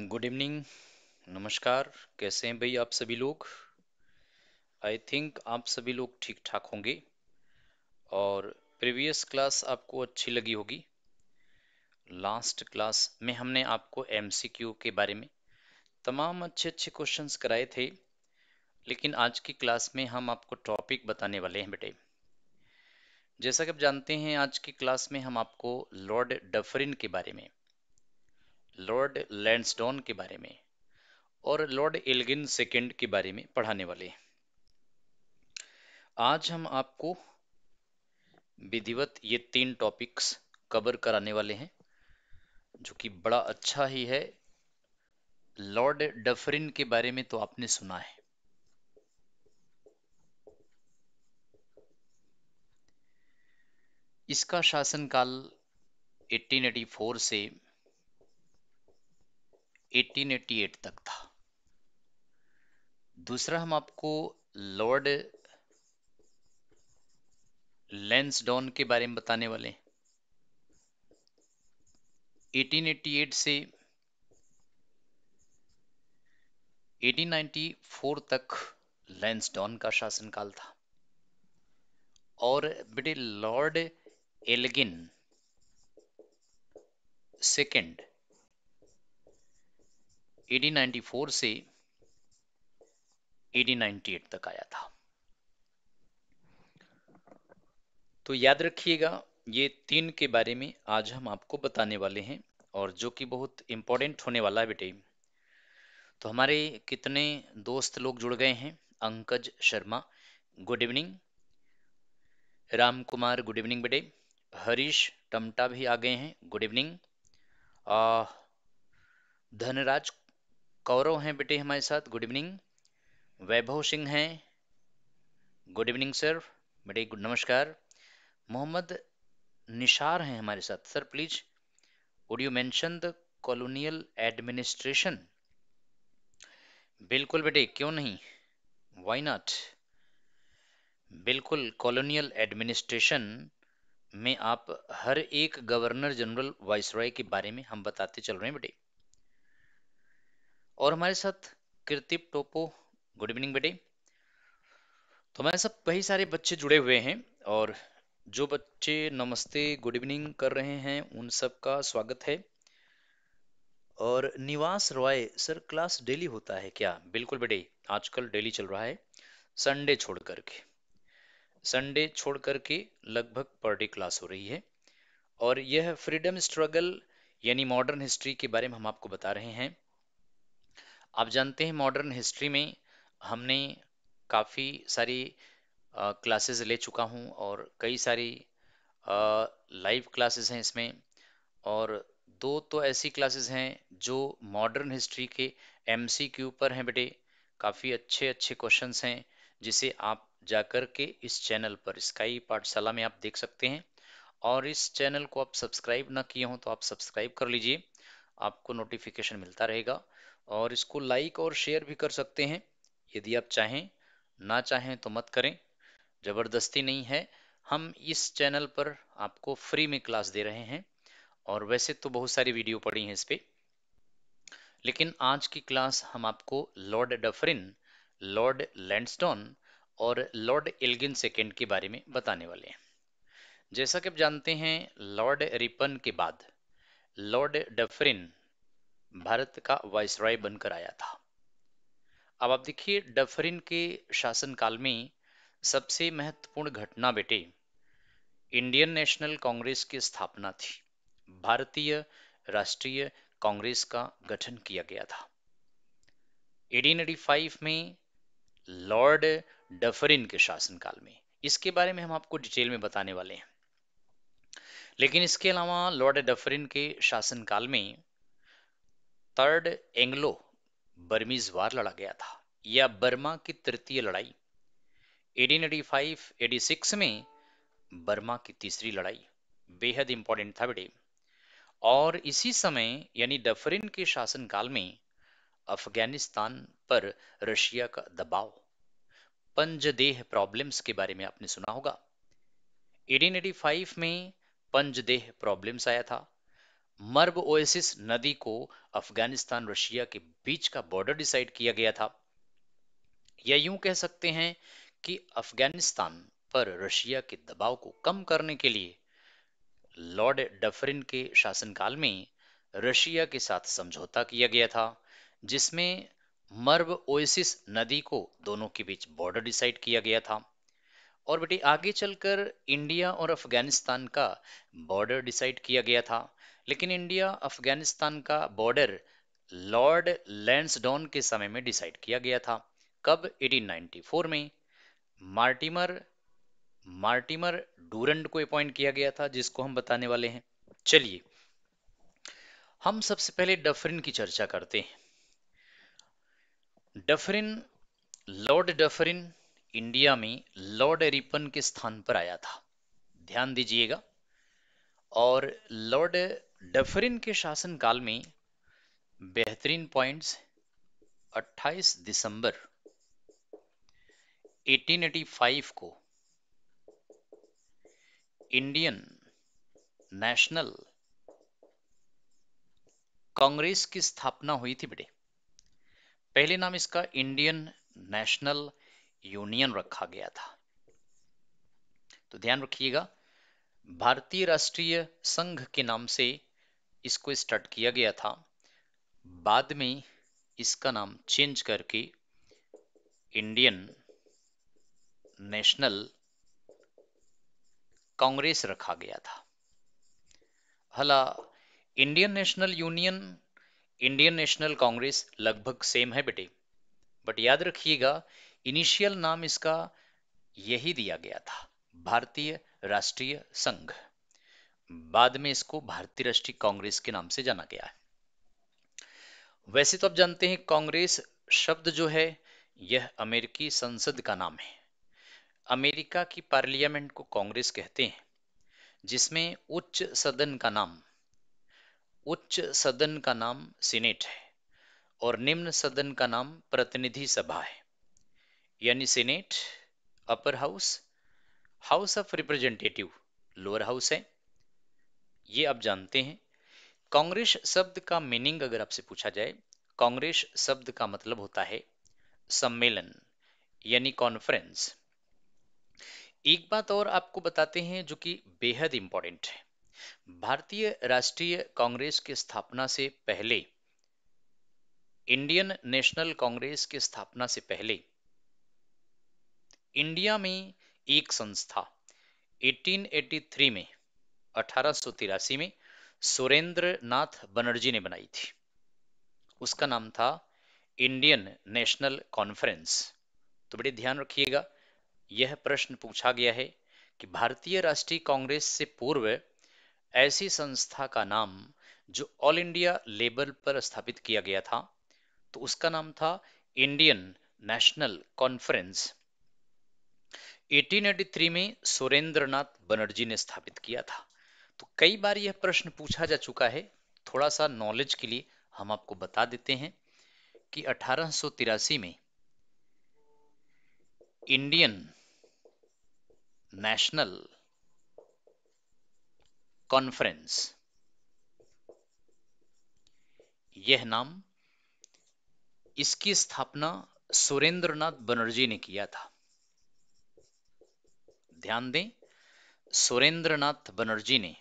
Good evening नमस्कार कैसे हैं भाई आप सभी लोग आई थिंक आप सभी लोग ठीक ठाक होंगे और प्रीवियस क्लास आपको अच्छी लगी होगी लास्ट क्लास में हमने आपको एमसीक्यू के बारे में तमाम अच्छे अच्छे क्वेश्चंस कराए थे लेकिन आज की क्लास में हम आपको टॉपिक बताने वाले हैं बेटे जैसा कि आप जानते हैं आज की क्लास में हम आपको लॉर्ड डफरिन के बारे में लॉर्ड लैंडस्टोन के बारे में और लॉर्ड एल्गिन सेकेंड के बारे में पढ़ाने वाले आज हम आपको विधिवत ये तीन टॉपिक्स कवर कराने वाले हैं जो कि बड़ा अच्छा ही है लॉर्ड डफरिन के बारे में तो आपने सुना है इसका शासनकाल 1884 से 1888 तक था दूसरा हम आपको लॉर्ड लेंसडॉन के बारे में बताने वाले हैं 1888 से 1894 तक लेंसडॉन का शासनकाल था और बेटे लॉर्ड एलगिन सेकंड 1894 से 1898 तक आया था तो याद रखिएगा ये तीन के बारे में आज हम आपको बताने वाले हैं और जो कि बहुत इम्पोर्टेंट होने वाला है बेटे तो हमारे कितने दोस्त लोग जुड़ गए हैं Ankaj Sharma good evening Ram Kumar good evening बेटे हरीश टमटा भी आ गए हैं गुड इवनिंग धनराज कौरव हैं बेटे हमारे साथ गुड इवनिंग वैभव सिंह हैं गुड इवनिंग सर बेटे गुड नमस्कार मोहम्मद निशार हैं हमारे साथ sir please would you mention the colonial administration बिल्कुल बेटे क्यों नहीं वाई नॉट बिल्कुल कॉलोनियल एडमिनिस्ट्रेशन में आप हर एक गवर्नर जनरल वाइसराय के बारे में हम बताते चल रहे हैं बेटे और हमारे साथ कृतिप टोपो गुड इवनिंग बेटे तो हमारे साथ कई सारे बच्चे जुड़े हुए हैं और जो बच्चे नमस्ते गुड इवनिंग कर रहे हैं उन सब का स्वागत है और निवास रॉय सर क्लास डेली होता है क्या बिल्कुल बेटे आजकल डेली चल रहा है संडे छोड़ करके संडे छोड़ करके लगभग पर डे क्लास हो रही है और यह फ्रीडम स्ट्रगल यानी मॉडर्न हिस्ट्री के बारे में हम आपको बता रहे हैं आप जानते हैं मॉडर्न हिस्ट्री में हमने काफ़ी सारी क्लासेस ले चुका हूं और कई सारी लाइव क्लासेस हैं इसमें और दो तो ऐसी क्लासेस हैं जो मॉडर्न हिस्ट्री के एम पर हैं बेटे काफ़ी अच्छे अच्छे क्वेश्चंस हैं जिसे आप जाकर के इस चैनल पर स्काई पाठशाला में आप देख सकते हैं और इस चैनल को आप सब्सक्राइब ना किए हों तो आप सब्सक्राइब कर लीजिए आपको नोटिफिकेशन मिलता रहेगा और इसको लाइक और शेयर भी कर सकते हैं यदि आप चाहें ना चाहें तो मत करें ज़बरदस्ती नहीं है हम इस चैनल पर आपको फ्री में क्लास दे रहे हैं और वैसे तो बहुत सारी वीडियो पड़ी हैं इस पर लेकिन आज की क्लास हम आपको लॉर्ड डफरिन लॉर्ड लैंडस्टोन और लॉर्ड एल्गिन सेकेंड के बारे में बताने वाले हैं जैसा कि आप जानते हैं लॉर्ड रिपन के बाद लॉर्ड डफरिन भारत का वायसराय बनकर आया था अब आप देखिए डफरिन के शासनकाल में सबसे महत्वपूर्ण घटना बेटे इंडियन नेशनल कांग्रेस की स्थापना थी भारतीय राष्ट्रीय कांग्रेस का गठन किया गया था 1885 में लॉर्ड डफरिन के शासनकाल में इसके बारे में हम आपको डिटेल में बताने वाले हैं लेकिन इसके अलावा लॉर्ड डफरिन के शासनकाल में थर्ड एंग्लो बर्मीज वार लड़ा गया था या बर्मा की तृतीय लड़ाई 1885-86 में बर्मा की तीसरी लड़ाई बेहद इंपॉर्टेंट था बेटे और इसी समय यानी डफरिन के शासनकाल में अफगानिस्तान पर रशिया का दबाव पंजदेह प्रॉब्लम्स के बारे में आपने सुना होगा 1885 में पंजदेह प्रॉब्लम्स आया था मर्ब ओएसिस नदी को अफगानिस्तान रशिया के बीच का बॉर्डर डिसाइड किया गया था या यूं कह सकते हैं कि अफगानिस्तान पर रशिया के दबाव को कम करने के लिए लॉर्ड डफरिन के शासनकाल में रशिया के साथ समझौता किया गया था जिसमें मर्ब ओएसिस नदी को दोनों के बीच बॉर्डर डिसाइड किया गया था और बेटे आगे चलकर इंडिया और अफगानिस्तान का बॉर्डर डिसाइड किया गया था लेकिन इंडिया अफगानिस्तान का बॉर्डर लॉर्ड लैंसडॉन के समय में डिसाइड किया गया था कब 1894 में मार्टिमर मार्टिमर डूरंड को अपॉइंट किया गया था जिसको हम बताने वाले हैं चलिए हम सबसे पहले डफरिन की चर्चा करते हैं डफरिन लॉर्ड डफरिन इंडिया में लॉर्ड रिपन के स्थान पर आया था ध्यान दीजिएगा और लॉर्ड डफरिन के शासनकाल में बेहतरीन पॉइंट्स 28 दिसंबर 1885 को इंडियन नेशनल कांग्रेस की स्थापना हुई थी बेटे पहले नाम इसका इंडियन नेशनल यूनियन रखा गया था तो ध्यान रखिएगा भारतीय राष्ट्रीय संघ के नाम से इसको स्टार्ट किया गया था बाद में इसका नाम चेंज करके इंडियन नेशनल कांग्रेस रखा गया था भला Indian National Union Indian National Congress लगभग सेम है बेटे बट याद रखिएगा इनिशियल नाम इसका यही दिया गया था भारतीय राष्ट्रीय संघ बाद में इसको भारतीय राष्ट्रीय कांग्रेस के नाम से जाना गया है वैसे तो आप जानते हैं कांग्रेस शब्द जो है यह अमेरिकी संसद का नाम है अमेरिका की पार्लियामेंट को कांग्रेस कहते हैं जिसमें उच्च सदन का नाम उच्च सदन का नाम सीनेट है और निम्न सदन का नाम प्रतिनिधि सभा है यानी senate upper house house of representative lower house है ये आप जानते हैं कांग्रेस शब्द का मीनिंग अगर आपसे पूछा जाए कांग्रेस शब्द का मतलब होता है सम्मेलन यानी कॉन्फ्रेंस एक बात और आपको बताते हैं जो कि बेहद इंपॉर्टेंट है भारतीय राष्ट्रीय कांग्रेस की स्थापना से पहले इंडियन नेशनल कांग्रेस की स्थापना से पहले इंडिया में एक संस्था 1883 में अठारह में सुरेंद्र नाथ बनर्जी ने बनाई थी उसका नाम था इंडियन नेशनल कॉन्फ्रेंस तो बड़े ध्यान रखिएगा यह प्रश्न पूछा गया है कि भारतीय राष्ट्रीय कांग्रेस से पूर्व ऐसी संस्था का नाम जो ऑल इंडिया लेवल पर स्थापित किया गया था तो उसका नाम था इंडियन नेशनल कॉन्फ्रेंस 1883 में सुरेंद्रनाथ बनर्जी ने स्थापित किया था तो कई बार यह प्रश्न पूछा जा चुका है थोड़ा सा नॉलेज के लिए हम आपको बता देते हैं कि अठारह में इंडियन नेशनल कॉन्फ्रेंस यह नाम इसकी स्थापना सुरेंद्रनाथ बनर्जी ने किया था ध्यान दें सुरेंद्रनाथ बनर्जी ने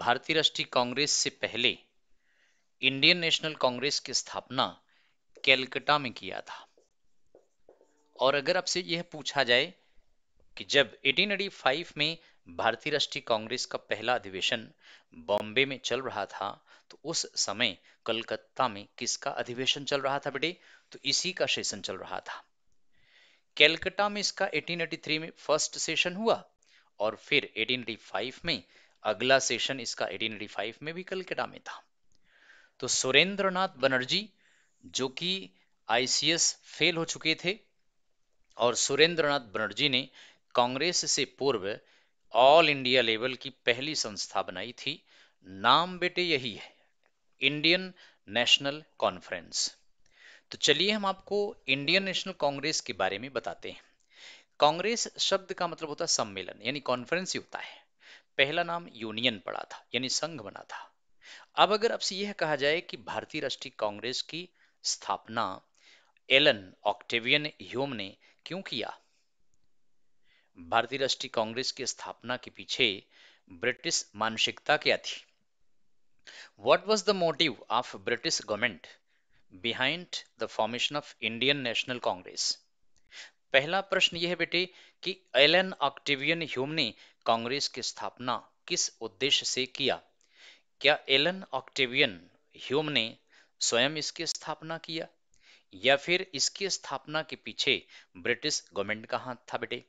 भारतीय राष्ट्रीय कांग्रेस से पहले इंडियन नेशनल कांग्रेस की स्थापना कैलकटा में किया था और अगर आपसे यह पूछा जाए कि जब 1885 में भारतीय राष्ट्रीय कांग्रेस का पहला अधिवेशन बॉम्बे में चल रहा था तो उस समय कलकत्ता में किसका अधिवेशन चल रहा था बेटे तो इसी का सेशन चल रहा था कैलकटा में इसका 1883 में फर्स्ट सेशन हुआ और फिर 1885 में अगला सेशन इसका 1885 में भी कलकत्ता में था तो सुरेंद्रनाथ बनर्जी जो कि आईसीएस फेल हो चुके थे और सुरेंद्रनाथ बनर्जी ने कांग्रेस से पूर्व ऑल इंडिया लेवल की पहली संस्था बनाई थी नाम बेटे यही है इंडियन नेशनल कॉन्फ्रेंस तो चलिए हम आपको इंडियन नेशनल कांग्रेस के बारे में बताते हैं कांग्रेस शब्द का मतलब होता है सम्मेलन यानी कॉन्फ्रेंस ही होता है पहला नाम यूनियन पड़ा था यानी संघ बना था अब अगर आपसे यह कहा जाए कि भारतीय राष्ट्रीय कांग्रेस की स्थापना एलन ऑक्टेवियन ह्यूम ने क्यों किया भारतीय राष्ट्रीय कांग्रेस की स्थापना के पीछे ब्रिटिश मानसिकता क्या थी What was the motive of British government behind the formation of Indian National Congress पहला प्रश्न यह है बेटे कि एलन ऑक्टेवियन ह्यूम ने कांग्रेस की स्थापना किस उद्देश्य से किया क्या एलन ऑक्टेवियन ह्यूम ने स्वयं इसकी स्थापना किया या फिर इसकी स्थापना के पीछे ब्रिटिश गवर्नमेंट का हाथ था बेटे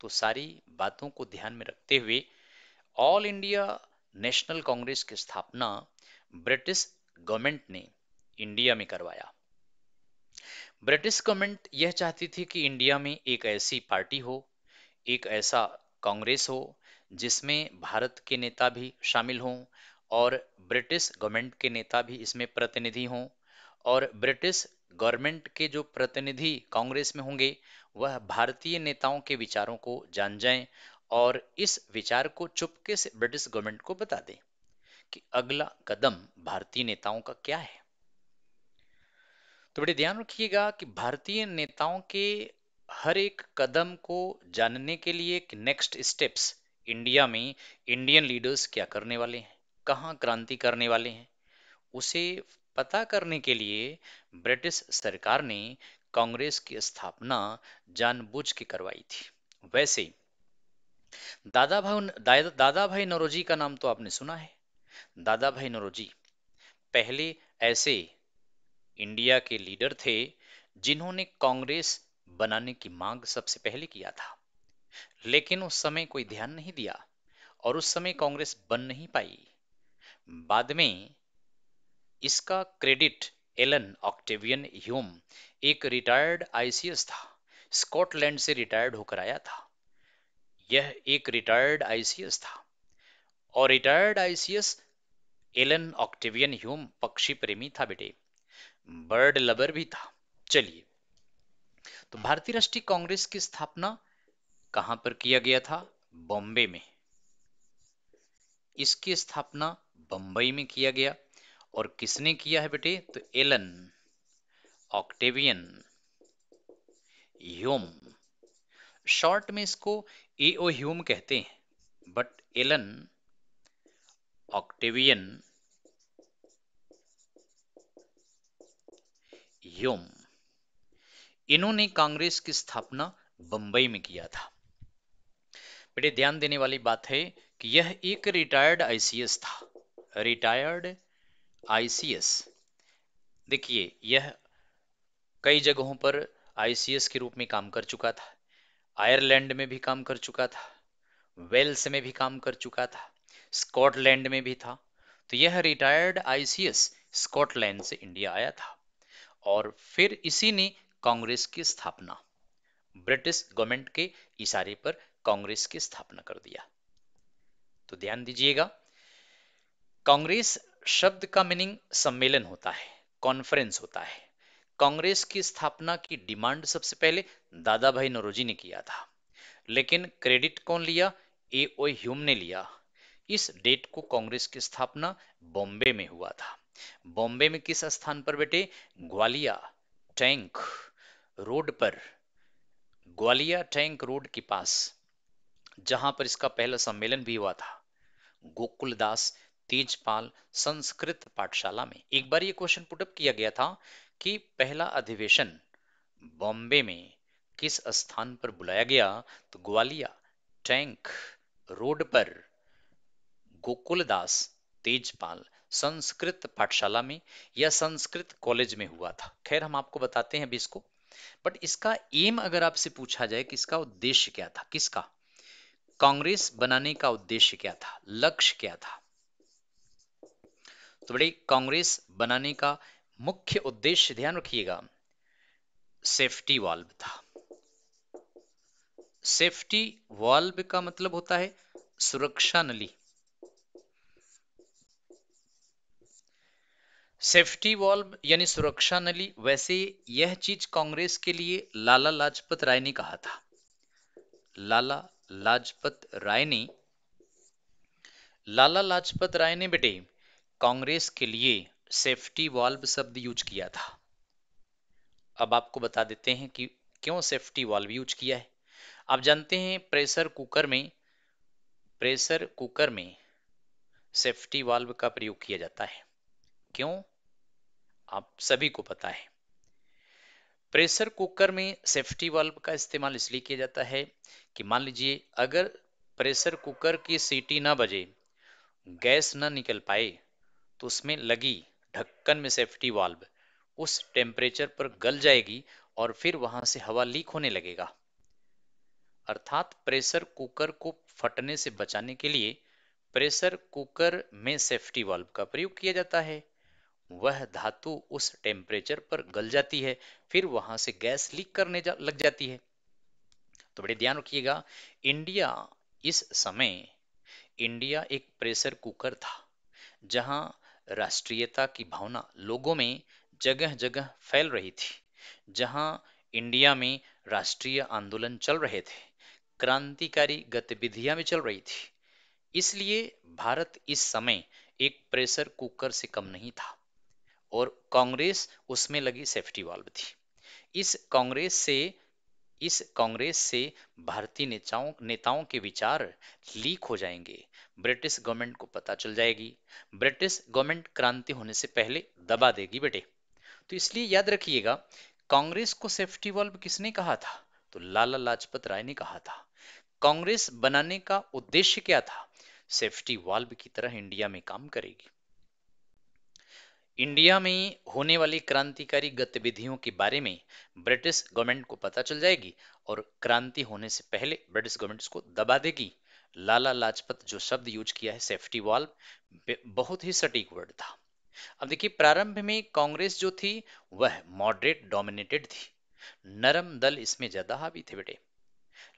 तो सारी बातों को ध्यान में रखते हुए ऑल इंडिया नेशनल कांग्रेस की स्थापना ब्रिटिश गवर्नमेंट ने इंडिया में करवाया ब्रिटिश गवर्नमेंट यह चाहती थी कि इंडिया में एक ऐसी पार्टी हो एक ऐसा कांग्रेस हो जिसमें भारत के नेता भी शामिल हों और ब्रिटिश गवर्नमेंट के नेता भी इसमें प्रतिनिधि हों और ब्रिटिश गवर्नमेंट के जो प्रतिनिधि कांग्रेस में होंगे वह भारतीय नेताओं के विचारों को जान जाएं और इस विचार को चुपके से ब्रिटिश गवर्नमेंट को बता दें कि अगला कदम भारतीय नेताओं का क्या है तो बड़े ध्यान रखिएगा कि भारतीय नेताओं के हर एक कदम को जानने के लिए कि नेक्स्ट स्टेप्स इंडिया में इंडियन लीडर्स क्या करने वाले हैं कहाँ क्रांति करने वाले हैं उसे पता करने के लिए ब्रिटिश सरकार ने कांग्रेस की स्थापना जानबूझ के करवाई थी वैसे दादा भाई दा, दादा भाई नरोजी का नाम तो आपने सुना है दादा भाई नरोजी पहले ऐसे इंडिया के लीडर थे जिन्होंने कांग्रेस बनाने की मांग सबसे पहले किया था लेकिन उस समय कोई ध्यान नहीं दिया और उस समय कांग्रेस बन नहीं पाई बाद में इसका क्रेडिट एलन ऑक्टेवियन ह्यूम एक रिटायर्ड आईसीएस था स्कॉटलैंड से रिटायर्ड होकर आया था यह एक रिटायर्ड आईसीएस था और retired ICS Allan Octavian Hume पक्षी प्रेमी था बेटे बर्ड लवर भी था चलिए तो भारतीय राष्ट्रीय कांग्रेस की स्थापना कहां पर किया गया था बॉम्बे में इसकी स्थापना बंबई में किया गया और किसने किया है बेटे तो एलन ऑक्टेवियन ह्यूम शॉर्ट में इसको ए ओ ह्यूम कहते हैं बट एलन ऑक्टेवियन ह्यूम इन्होंने कांग्रेस की स्थापना बंबई में किया था बेटे ध्यान देने वाली बात है कि यह एक रिटायर्ड आईसीएस था रिटायर्ड आईसीएस देखिए यह कई जगहों पर आईसीएस के रूप में काम कर चुका था आयरलैंड में भी काम कर चुका था वेल्स में भी काम कर चुका था स्कॉटलैंड में भी था तो यह रिटायर्ड आईसीएस स्कॉटलैंड से इंडिया आया था और फिर इसी ने कांग्रेस की स्थापना ब्रिटिश गवर्नमेंट के इशारे पर कांग्रेस की स्थापना कर दिया तो ध्यान दीजिएगा कांग्रेस शब्द का मीनिंग सम्मेलन होता है कॉन्फ्रेंस होता है कांग्रेस की स्थापना की डिमांड सबसे पहले दादा भाई नरोजी ने किया था लेकिन क्रेडिट कौन लिया ए ओ ह्यूम ने लिया इस डेट को कांग्रेस की स्थापना बॉम्बे में हुआ था बॉम्बे में किस स्थान पर बेटे ग्वालिया टैंक रोड पर ग्वालिया टैंक रोड के पास जहां पर इसका पहला सम्मेलन भी हुआ था गोकुलदास तेजपाल संस्कृत पाठशाला में एक बार ये क्वेश्चन पुटअप किया गया था कि पहला अधिवेशन बॉम्बे में किस स्थान पर बुलाया गया तो ग्वालिया टैंक रोड पर गोकुलदास तेजपाल संस्कृत पाठशाला में या संस्कृत कॉलेज में हुआ था खैर हम आपको बताते हैं अभी इसको बट इसका एम अगर आपसे पूछा जाए कि इसका उद्देश्य क्या था किसका कांग्रेस बनाने का उद्देश्य क्या था लक्ष्य क्या था तो बड़े कांग्रेस बनाने का मुख्य उद्देश्य ध्यान रखिएगा सेफ्टी वाल्व था सेफ्टी वाल्व का मतलब होता है सुरक्षा नली सेफ्टी वॉल्व यानी सुरक्षा नली वैसे यह चीज कांग्रेस के लिए लाला लाजपत राय ने कहा था लाला लाजपत राय ने लाला लाजपत राय ने बेटे कांग्रेस के लिए सेफ्टी वॉल्व शब्द यूज किया था अब आपको बता देते हैं कि क्यों सेफ्टी वॉल्व यूज किया है आप जानते हैं प्रेशर कुकर में प्रेशर कुकर में सेफ्टी वाल्व का प्रयोग किया जाता है क्यों आप सभी को पता है प्रेशर कुकर में सेफ्टी वाल्व का इस्तेमाल इसलिए किया जाता है कि मान लीजिए अगर प्रेशर कुकर की सीटी ना बजे गैस ना निकल पाए तो उसमें लगी ढक्कन में सेफ्टी वाल्व उस टेम्परेचर पर गल जाएगी और फिर वहां से हवा लीक होने लगेगा अर्थात प्रेशर कुकर को फटने से बचाने के लिए प्रेशर कुकर में सेफ्टी वाल्व का प्रयोग किया जाता है वह धातु उस टेम्परेचर पर गल जाती है फिर वहां से गैस लीक करने जा, लग जाती है तो बड़े ध्यान रखिएगा इंडिया इस समय इंडिया एक प्रेशर कुकर था जहां राष्ट्रीयता की भावना लोगों में जगह जगह फैल रही थी जहां इंडिया में राष्ट्रीय आंदोलन चल रहे थे क्रांतिकारी गतिविधियां भी चल रही थी इसलिए भारत इस समय एक प्रेशर कुकर से कम नहीं था और कांग्रेस उसमें लगी सेफ्टी वाल्व थी इस कांग्रेस से इस कांग्रेस से भारतीय नेताओं नेताओं के विचार लीक हो जाएंगे ब्रिटिश गवर्नमेंट को पता चल जाएगी ब्रिटिश गवर्नमेंट क्रांति होने से पहले दबा देगी बेटे तो इसलिए याद रखिएगा कांग्रेस को सेफ्टी वॉल्व किसने कहा था तो लाला लाजपत राय ने कहा था कांग्रेस बनाने का उद्देश्य क्या था सेफ्टी वाल्व की तरह इंडिया में काम करेगी इंडिया में होने वाली क्रांतिकारी गतिविधियों के बारे में ब्रिटिश गवर्नमेंट को पता चल जाएगी और क्रांति होने से पहले ब्रिटिश गवर्नमेंट इसको दबा देगी लाला लाजपत जो शब्द यूज किया है सेफ्टी वॉल बहुत ही सटीक वर्ड था अब देखिए प्रारंभ में कांग्रेस जो थी वह मॉडरेट डोमिनेटेड थी नरम दल इसमें ज्यादा हावी थे बेटे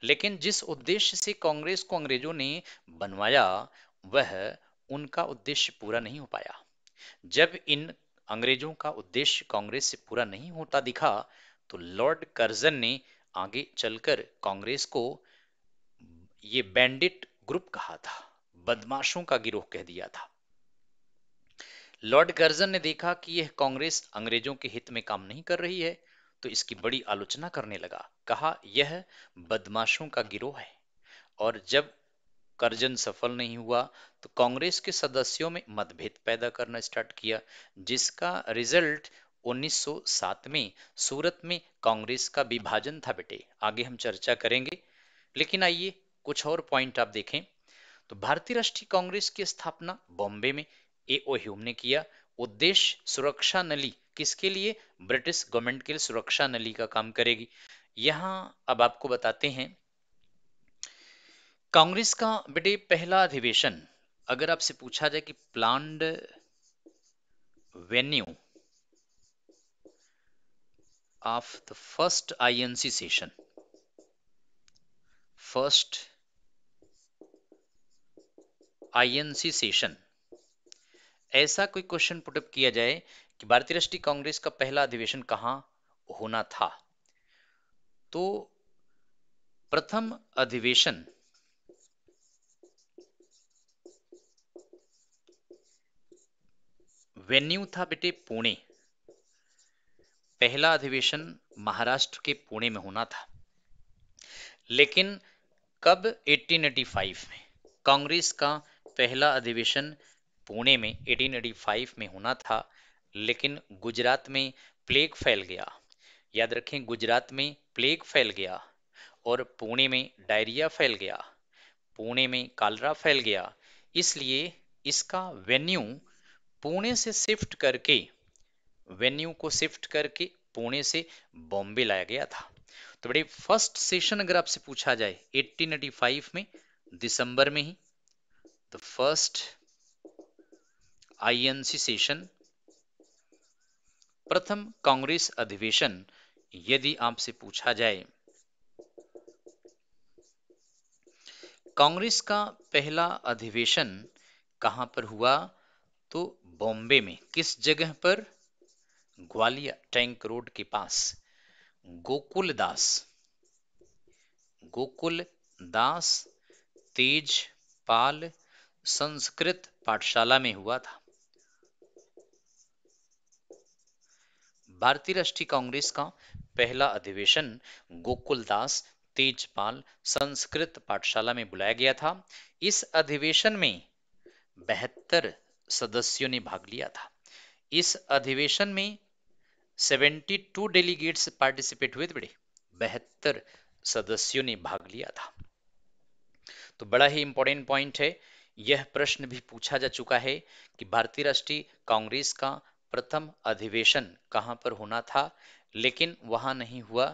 लेकिन जिस उद्देश्य से कांग्रेस को अंग्रेजों ने बनवाया वह उनका उद्देश्य पूरा नहीं हो पाया जब इन अंग्रेजों का उद्देश्य कांग्रेस से पूरा नहीं होता दिखा तो लॉर्ड कर्जन ने आगे चलकर कांग्रेस को ये बैंडिट ग्रुप कहा था बदमाशों का गिरोह कह दिया था लॉर्ड कर्जन ने देखा कि यह कांग्रेस अंग्रेजों के हित में काम नहीं कर रही है तो इसकी बड़ी आलोचना करने लगा कहा यह बदमाशों का गिरोह है और जब करजन सफल नहीं हुआ तो कांग्रेस के सदस्यों में मतभेद पैदा करना स्टार्ट किया जिसका रिजल्ट 1907 में सूरत में कांग्रेस का विभाजन था बेटे आगे हम चर्चा करेंगे लेकिन आइए कुछ और पॉइंट आप देखें तो भारतीय राष्ट्रीय कांग्रेस की स्थापना बॉम्बे में ए ओ ह्यूम ने किया उद्देश्य सुरक्षा नली किसके लिए ब्रिटिश गवर्नमेंट के लिए सुरक्षा नली का काम करेगी यहाँ अब आपको बताते हैं कांग्रेस का बेटे पहला अधिवेशन अगर आपसे पूछा जाए कि planned venue of the first INC session first INC session ऐसा कोई क्वेश्चन पुटअप किया जाए कि भारतीय राष्ट्रीय कांग्रेस का पहला अधिवेशन कहां होना था तो प्रथम अधिवेशन वेन्यू था बेटे पुणे पहला अधिवेशन महाराष्ट्र के पुणे में होना था लेकिन कब 1885 में कांग्रेस का पहला अधिवेशन पुणे में 1885 में होना था लेकिन गुजरात में प्लेग फैल गया याद रखें गुजरात में प्लेग फैल गया और पुणे में डायरिया फैल गया पुणे में कालरा फैल गया इसलिए इसका वेन्यू पुणे से शिफ्ट करके वेन्यू को शिफ्ट करके पुणे से बॉम्बे लाया गया था तो बड़े फर्स्ट सेशन अगर आपसे पूछा जाए 1885 में दिसंबर में ही द तो फर्स्ट आईएनसी सेशन प्रथम कांग्रेस अधिवेशन यदि आपसे पूछा जाए कांग्रेस का पहला अधिवेशन कहां पर हुआ तो बॉम्बे में किस जगह पर ग्वालिया टैंक रोड के पास गोकुल दास गोकुल दास तेज पाल संस्कृत पाठशाला में हुआ था भारतीय राष्ट्रीय कांग्रेस का पहला अधिवेशन गोकुलदास तेजपाल संस्कृत पाठशाला में बुलाया गया था इस अधिवेशन में बेहतर सदस्यों ने भाग लिया था इस अधिवेशन में 72 डेलीगेट्स पार्टिसिपेट हुए थे बहत्तर सदस्यों ने भाग लिया था तो बड़ा ही इंपॉर्टेंट पॉइंट है यह प्रश्न भी पूछा जा चुका है कि भारतीय राष्ट्रीय कांग्रेस का प्रथम अधिवेशन कहां पर होना था लेकिन वहां नहीं हुआ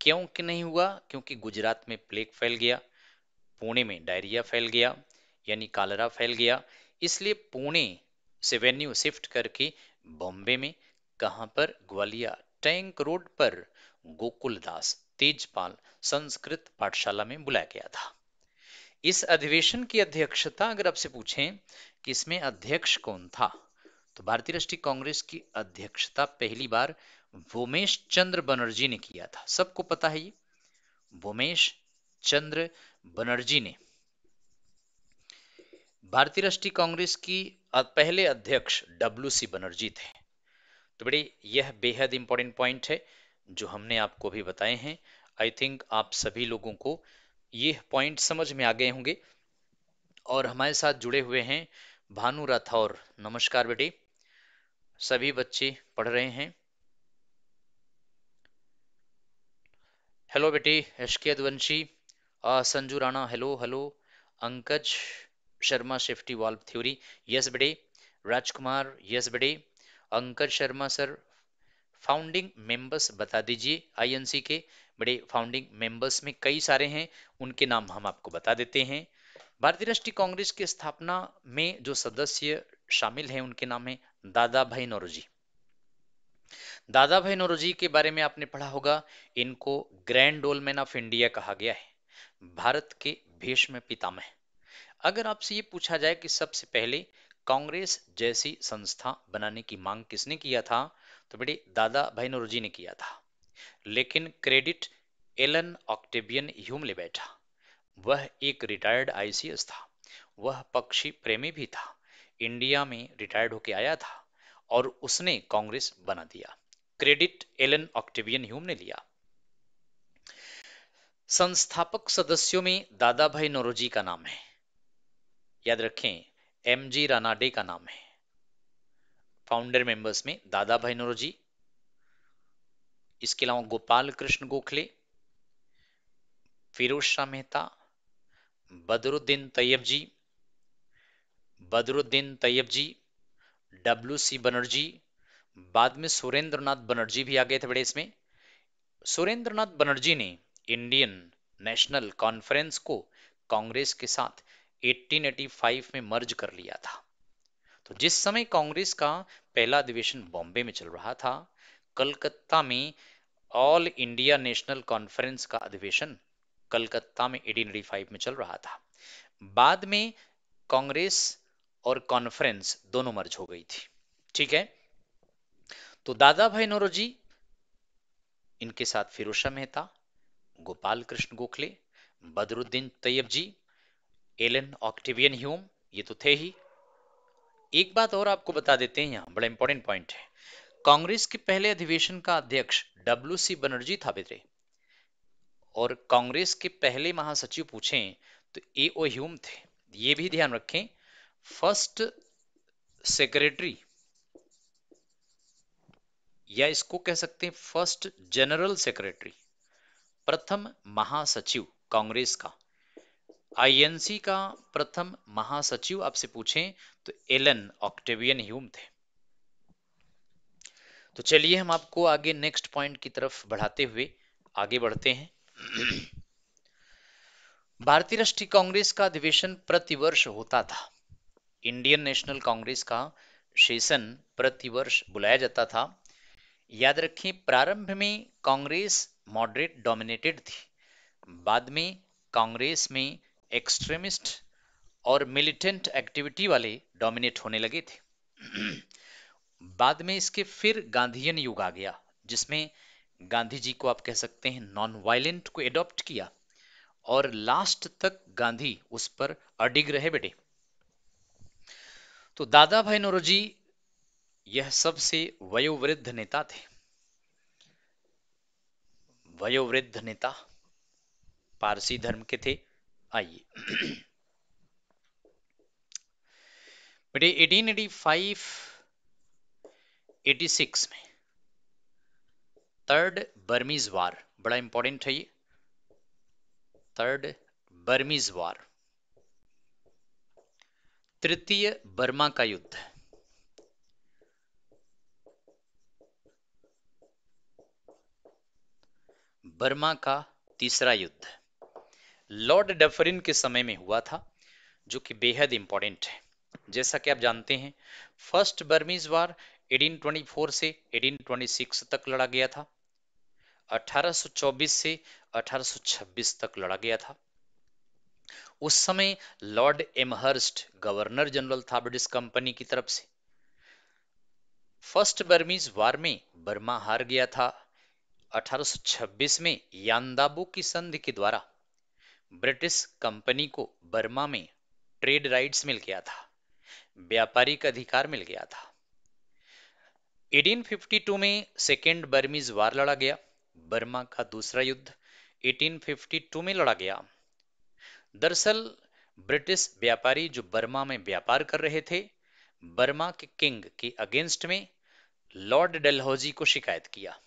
क्यों कि नहीं हुआ क्योंकि गुजरात में प्लेग फैल गया पुणे में डायरिया फैल गया यानी कालरा फैल गया इसलिए पुणे से वेन्यू शिफ्ट करके बॉम्बे में कहा पर ग्वालिया टैंक रोड पर गोकुलदास तेजपाल संस्कृत पाठशाला में बुलाया गया था इस अधिवेशन की अध्यक्षता अगर आपसे पूछें कि इसमें अध्यक्ष कौन था तो भारतीय राष्ट्रीय कांग्रेस की अध्यक्षता पहली बार वोमेश चंद्र बनर्जी ने किया था सबको पता है ये वोमेश चंद्र बनर्जी ने भारतीय राष्ट्रीय कांग्रेस की पहले अध्यक्ष डब्ल्यू सी बनर्जी थे तो बड़ी यह बेहद इंपॉर्टेंट पॉइंट है जो हमने आपको भी बताए हैं आई थिंक आप सभी लोगों को ये पॉइंट समझ में आ गए होंगे और हमारे साथ जुड़े हुए हैं भानु राठौर नमस्कार बेटे सभी बच्चे पढ़ रहे हैं हेलो बेटे एश Vanshi Sanju Rana hello hello Ankaj Sharma safety valve theory yes Bede. Rajkumar yes बड़े Ankar Sharma sir founding members बता दीजिए आईएनसी के बड़े फाउंडिंग मेंबर्स में कई सारे हैं उनके नाम हम आपको बता देते हैं भारतीय राष्ट्रीय कांग्रेस की स्थापना में जो सदस्य शामिल हैं उनके नाम है दादा भाई नौरोजी दादा भाई नौरोजी के बारे में आपने पढ़ा होगा इनको ग्रैंड ओलमैन ऑफ इंडिया कहा गया है भारत के भीष्म पितामह अगर आपसे ये पूछा जाए कि सबसे पहले कांग्रेस जैसी संस्था बनाने की मांग किसने किया था तो बेटे दादा भाई नोरजी ने किया था लेकिन क्रेडिट एलन ऑक्टेबियन ह्यूम ले बैठा वह एक रिटायर्ड आईसीएस था वह पक्षी प्रेमी भी था इंडिया में रिटायर्ड होके आया था और उसने कांग्रेस बना दिया क्रेडिट एलन ऑक्टेबियन ह्यूम ने लिया संस्थापक सदस्यों में दादा भाई नोरोजी का नाम है याद रखें एम जी रानाडे का नाम है फाउंडर मेंबर्स में दादा भाई नौरोजी इसके अलावा गोपाल कृष्ण गोखले फिरोज शाह मेहता बदरुद्दीन तैयब जी बदरुद्दीन तैयब जी डब्ल्यू सी बनर्जी बाद में सुरेंद्र नाथ बनर्जी भी आ गए थे बड़े इसमें सुरेंद्र नाथ बनर्जी ने इंडियन नेशनल कॉन्फ्रेंस को कांग्रेस के साथ 1885 में मर्ज कर लिया था तो जिस समय कांग्रेस का पहला अधिवेशन बॉम्बे में चल रहा था कलकत्ता में ऑल इंडिया नेशनल कॉन्फ्रेंस का अधिवेशन कलकत्ता में 1885 में चल रहा था बाद में कांग्रेस और कॉन्फ्रेंस दोनों मर्ज हो गई थी ठीक है तो दादा भाई नोरोजी इनके साथ Ferozshah Mehta Gopal Krishna Gokhale Badruddin Tyab ji Allan Octavian Hume ये तो थे ही एक बात और आपको बता देते हैं यहाँ बड़ा इंपॉर्टेंट पॉइंट है कांग्रेस के पहले अधिवेशन का अध्यक्ष डब्ल्यू सी बनर्जी था बेटे और कांग्रेस के पहले महासचिव पूछें तो ए ओ ह्यूम थे ये भी ध्यान रखें फर्स्ट सेक्रेटरी या इसको कह सकते हैं फर्स्ट जनरल सेक्रेटरी प्रथम महासचिव कांग्रेस का आईएनसी का प्रथम महासचिव आपसे पूछें तो एलन ऑक्टेवियन ह्यूम थे तो चलिए हम आपको आगे नेक्स्ट पॉइंट की तरफ बढ़ाते हुए आगे बढ़ते हैं भारतीय राष्ट्रीय कांग्रेस का अधिवेशन प्रतिवर्ष होता था इंडियन नेशनल कांग्रेस का सेशन प्रतिवर्ष बुलाया जाता था याद रखें प्रारंभ में कांग्रेस मॉडरेट डोमिनेटेड थी बाद में कांग्रेस में एक्सट्रीमिस्ट और मिलिटेंट एक्टिविटी वाले डोमिनेट होने लगे थे बाद में इसके फिर गांधीयन युग आ गया जिसमें गांधी जी को आप कह सकते हैं नॉन वायलेंट को एडॉप्ट किया और लास्ट तक गांधी उस पर अडिग रहे बेटे तो दादा भाई नोरोजी यह सबसे वयोवृद्ध नेता थे वयोवृद्ध नेता पारसी धर्म के थे आइए बेटे 1885 86 में थर्ड बर्मीज वार बड़ा इंपॉर्टेंट है ये थर्ड बर्मीज वार तृतीय बर्मा का युद्ध बर्मा का तीसरा युद्ध है लॉर्ड डफरिन के समय में हुआ था जो कि बेहद इंपॉर्टेंट है जैसा कि आप जानते हैं फर्स्ट बर्मीज वार 1824 से 1826 तक लड़ा गया था 1824 से 1826 तक लड़ा गया था उस समय लॉर्ड एमहर्स्ट गवर्नर जनरल था ब्रिटिश कंपनी की तरफ से फर्स्ट बर्मीज वार में बर्मा हार गया था 1826 में यादाबू की संधि के द्वारा ब्रिटिश कंपनी को बर्मा में ट्रेड राइट्स मिल गया था व्यापारिक अधिकार मिल गया था 1852 में सेकेंड बर्मीज वार लड़ा गया बर्मा का दूसरा युद्ध 1852 में लड़ा गया दरअसल ब्रिटिश व्यापारी जो बर्मा में व्यापार कर रहे थे बर्मा के किंग के अगेंस्ट में लॉर्ड डलहौजी को शिकायत किया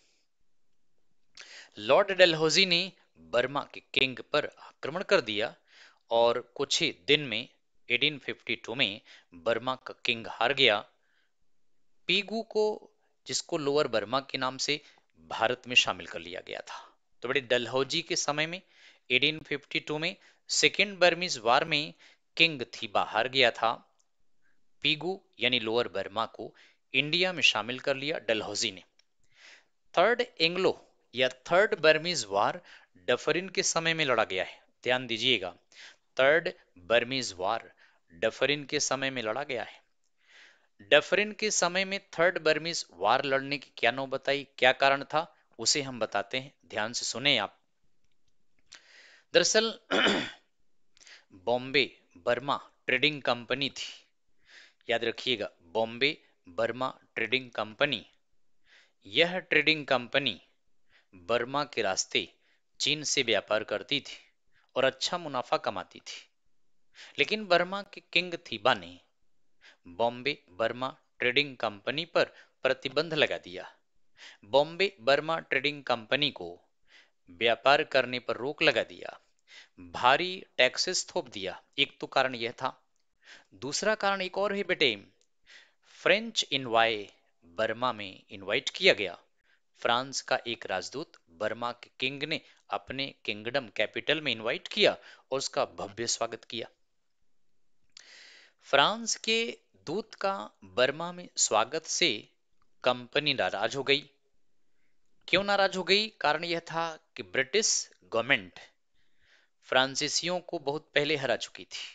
लॉर्ड डलहौजी ने बर्मा के किंग पर आक्रमण कर दिया और कुछ ही दिन में 1852 में बर्मा का किंग हार गया पीगू को जिसको लोअर बर्मा के नाम से भारत में शामिल कर लिया गया था तो बड़े डलहौजी के समय में 1852 में सेकेंड बर्मीज वार में किंग थीबा हार गया था पीगू यानी लोअर बर्मा को इंडिया में शामिल कर लिया डलहौजी ने थर्ड एंग्लो या थर्ड बर्मीज वार डफरिन के समय में लड़ा गया है ध्यान दीजिएगा थर्ड बर्मीज वार डफरिन के समय में लड़ा गया है डफरिन के समय में थर्ड बर्मीज वार लड़ने की क्या नो बताई क्या कारण था उसे हम बताते हैं ध्यान से सुने आप दरअसल बॉम्बे बर्मा ट्रेडिंग कंपनी थी याद रखिएगा बॉम्बे बर्मा ट्रेडिंग कंपनी यह ट्रेडिंग कंपनी बर्मा के रास्ते चीन से व्यापार करती थी और अच्छा मुनाफा कमाती थी लेकिन बर्मा के किंग थीबा ने बॉम्बे बर्मा ट्रेडिंग कंपनी पर प्रतिबंध लगा दिया बॉम्बे बर्मा ट्रेडिंग कंपनी को व्यापार करने पर रोक लगा दिया भारी टैक्सेस थोप दिया एक तो कारण यह था दूसरा कारण एक और है बेटे फ्रेंच इनवाई बर्मा में इनवाइट किया गया फ्रांस का एक राजदूत बर्मा के किंग ने अपने किंगडम कैपिटल में इनवाइट किया और उसका भव्य स्वागत किया फ्रांस के दूत का बर्मा में स्वागत से कंपनी नाराज हो गई क्यों नाराज हो गई कारण यह था कि ब्रिटिश गवर्नमेंट फ्रांसीसियों को बहुत पहले हरा चुकी थी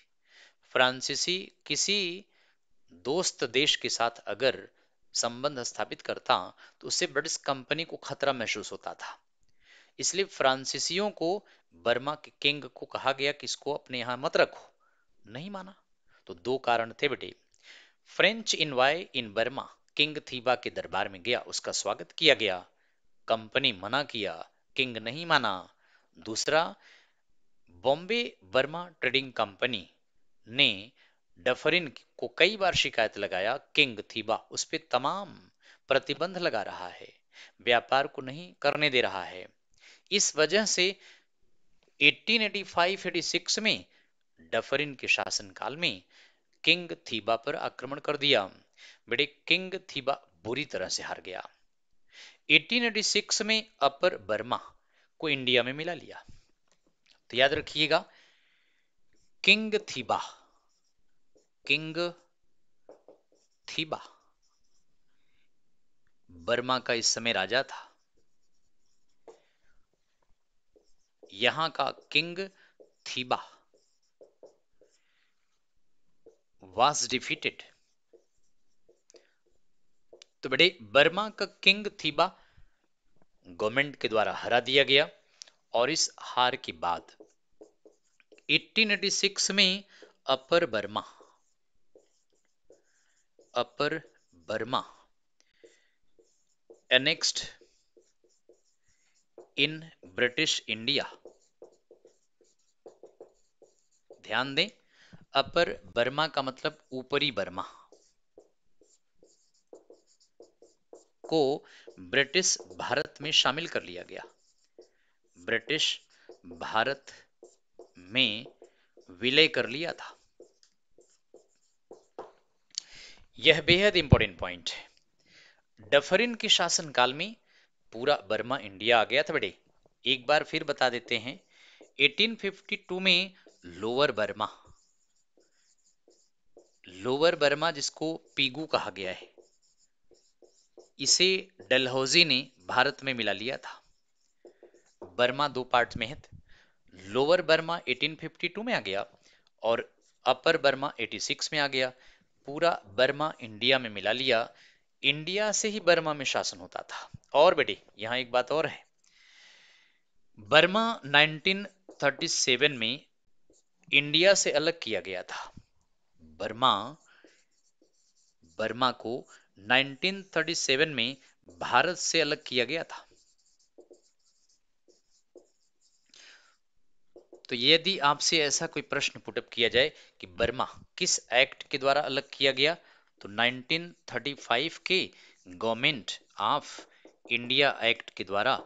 फ्रांसीसी किसी दोस्त देश के साथ अगर संबंध स्थापित करता तो उससे ब्रिटिश कंपनी को खतरा महसूस होता था इसलिए फ्रांसीसियों को बर्मा के किंग को कहा गया कि इसको अपने यहां मत रखो नहीं माना तो दो कारण थे बेटे French invite in Burma King Thibaw के दरबार में गया उसका स्वागत किया गया कंपनी मना किया किंग नहीं माना दूसरा बॉम्बे बर्मा ट्रेडिंग कंपनी ने डफरिन को कई बार शिकायत लगाया किंग थीबा उस पर तमाम प्रतिबंध लगा रहा है व्यापार को नहीं करने दे रहा है इस वजह से 1885-86 में डफरिन के शासनकाल में किंग थीबा पर आक्रमण कर दिया बेटे किंग थीबा बुरी तरह से हार गया 1886 में अपर बर्मा को इंडिया में मिला लिया तो याद रखिएगा King Thibaw King Thibaw Burma का इस समय राजा था यहां का किंग थीबा वॉज डिफीटेड तो बेटे बर्मा का किंग थीबा गवर्नमेंट के द्वारा हरा दिया गया और इस हार के बाद 1886 में upper Burma upper Burma annexed in British India ध्यान दें अपर बर्मा का मतलब ऊपरी बर्मा को ब्रिटिश भारत में शामिल कर लिया गया ब्रिटिश भारत में विलय कर लिया था यह बेहद इंपॉर्टेंट पॉइंट है डफरिन के शासनकाल में पूरा बर्मा इंडिया आ गया था बड़े एक बार फिर बता देते हैं 1852 में लोअर बर्मा लोअर बर्मा जिसको पीगू कहा गया है इसे डलहौजी ने भारत में मिला लिया था बर्मा दो पार्ट में है लोअर बर्मा 1852 में आ गया और अपर बर्मा 86 में आ गया पूरा बर्मा इंडिया में मिला लिया इंडिया से ही बर्मा में शासन होता था और बेटी यहां एक बात और है बर्मा 1937 में इंडिया से अलग किया गया था बर्मा बर्मा को 1937 में भारत से अलग किया गया था तो यदि आपसे ऐसा कोई प्रश्न पुटअप किया जाए कि बर्मा किस एक्ट के द्वारा अलग किया गया तो 1935 के गवर्नमेंट ऑफ इंडिया एक्ट के द्वारा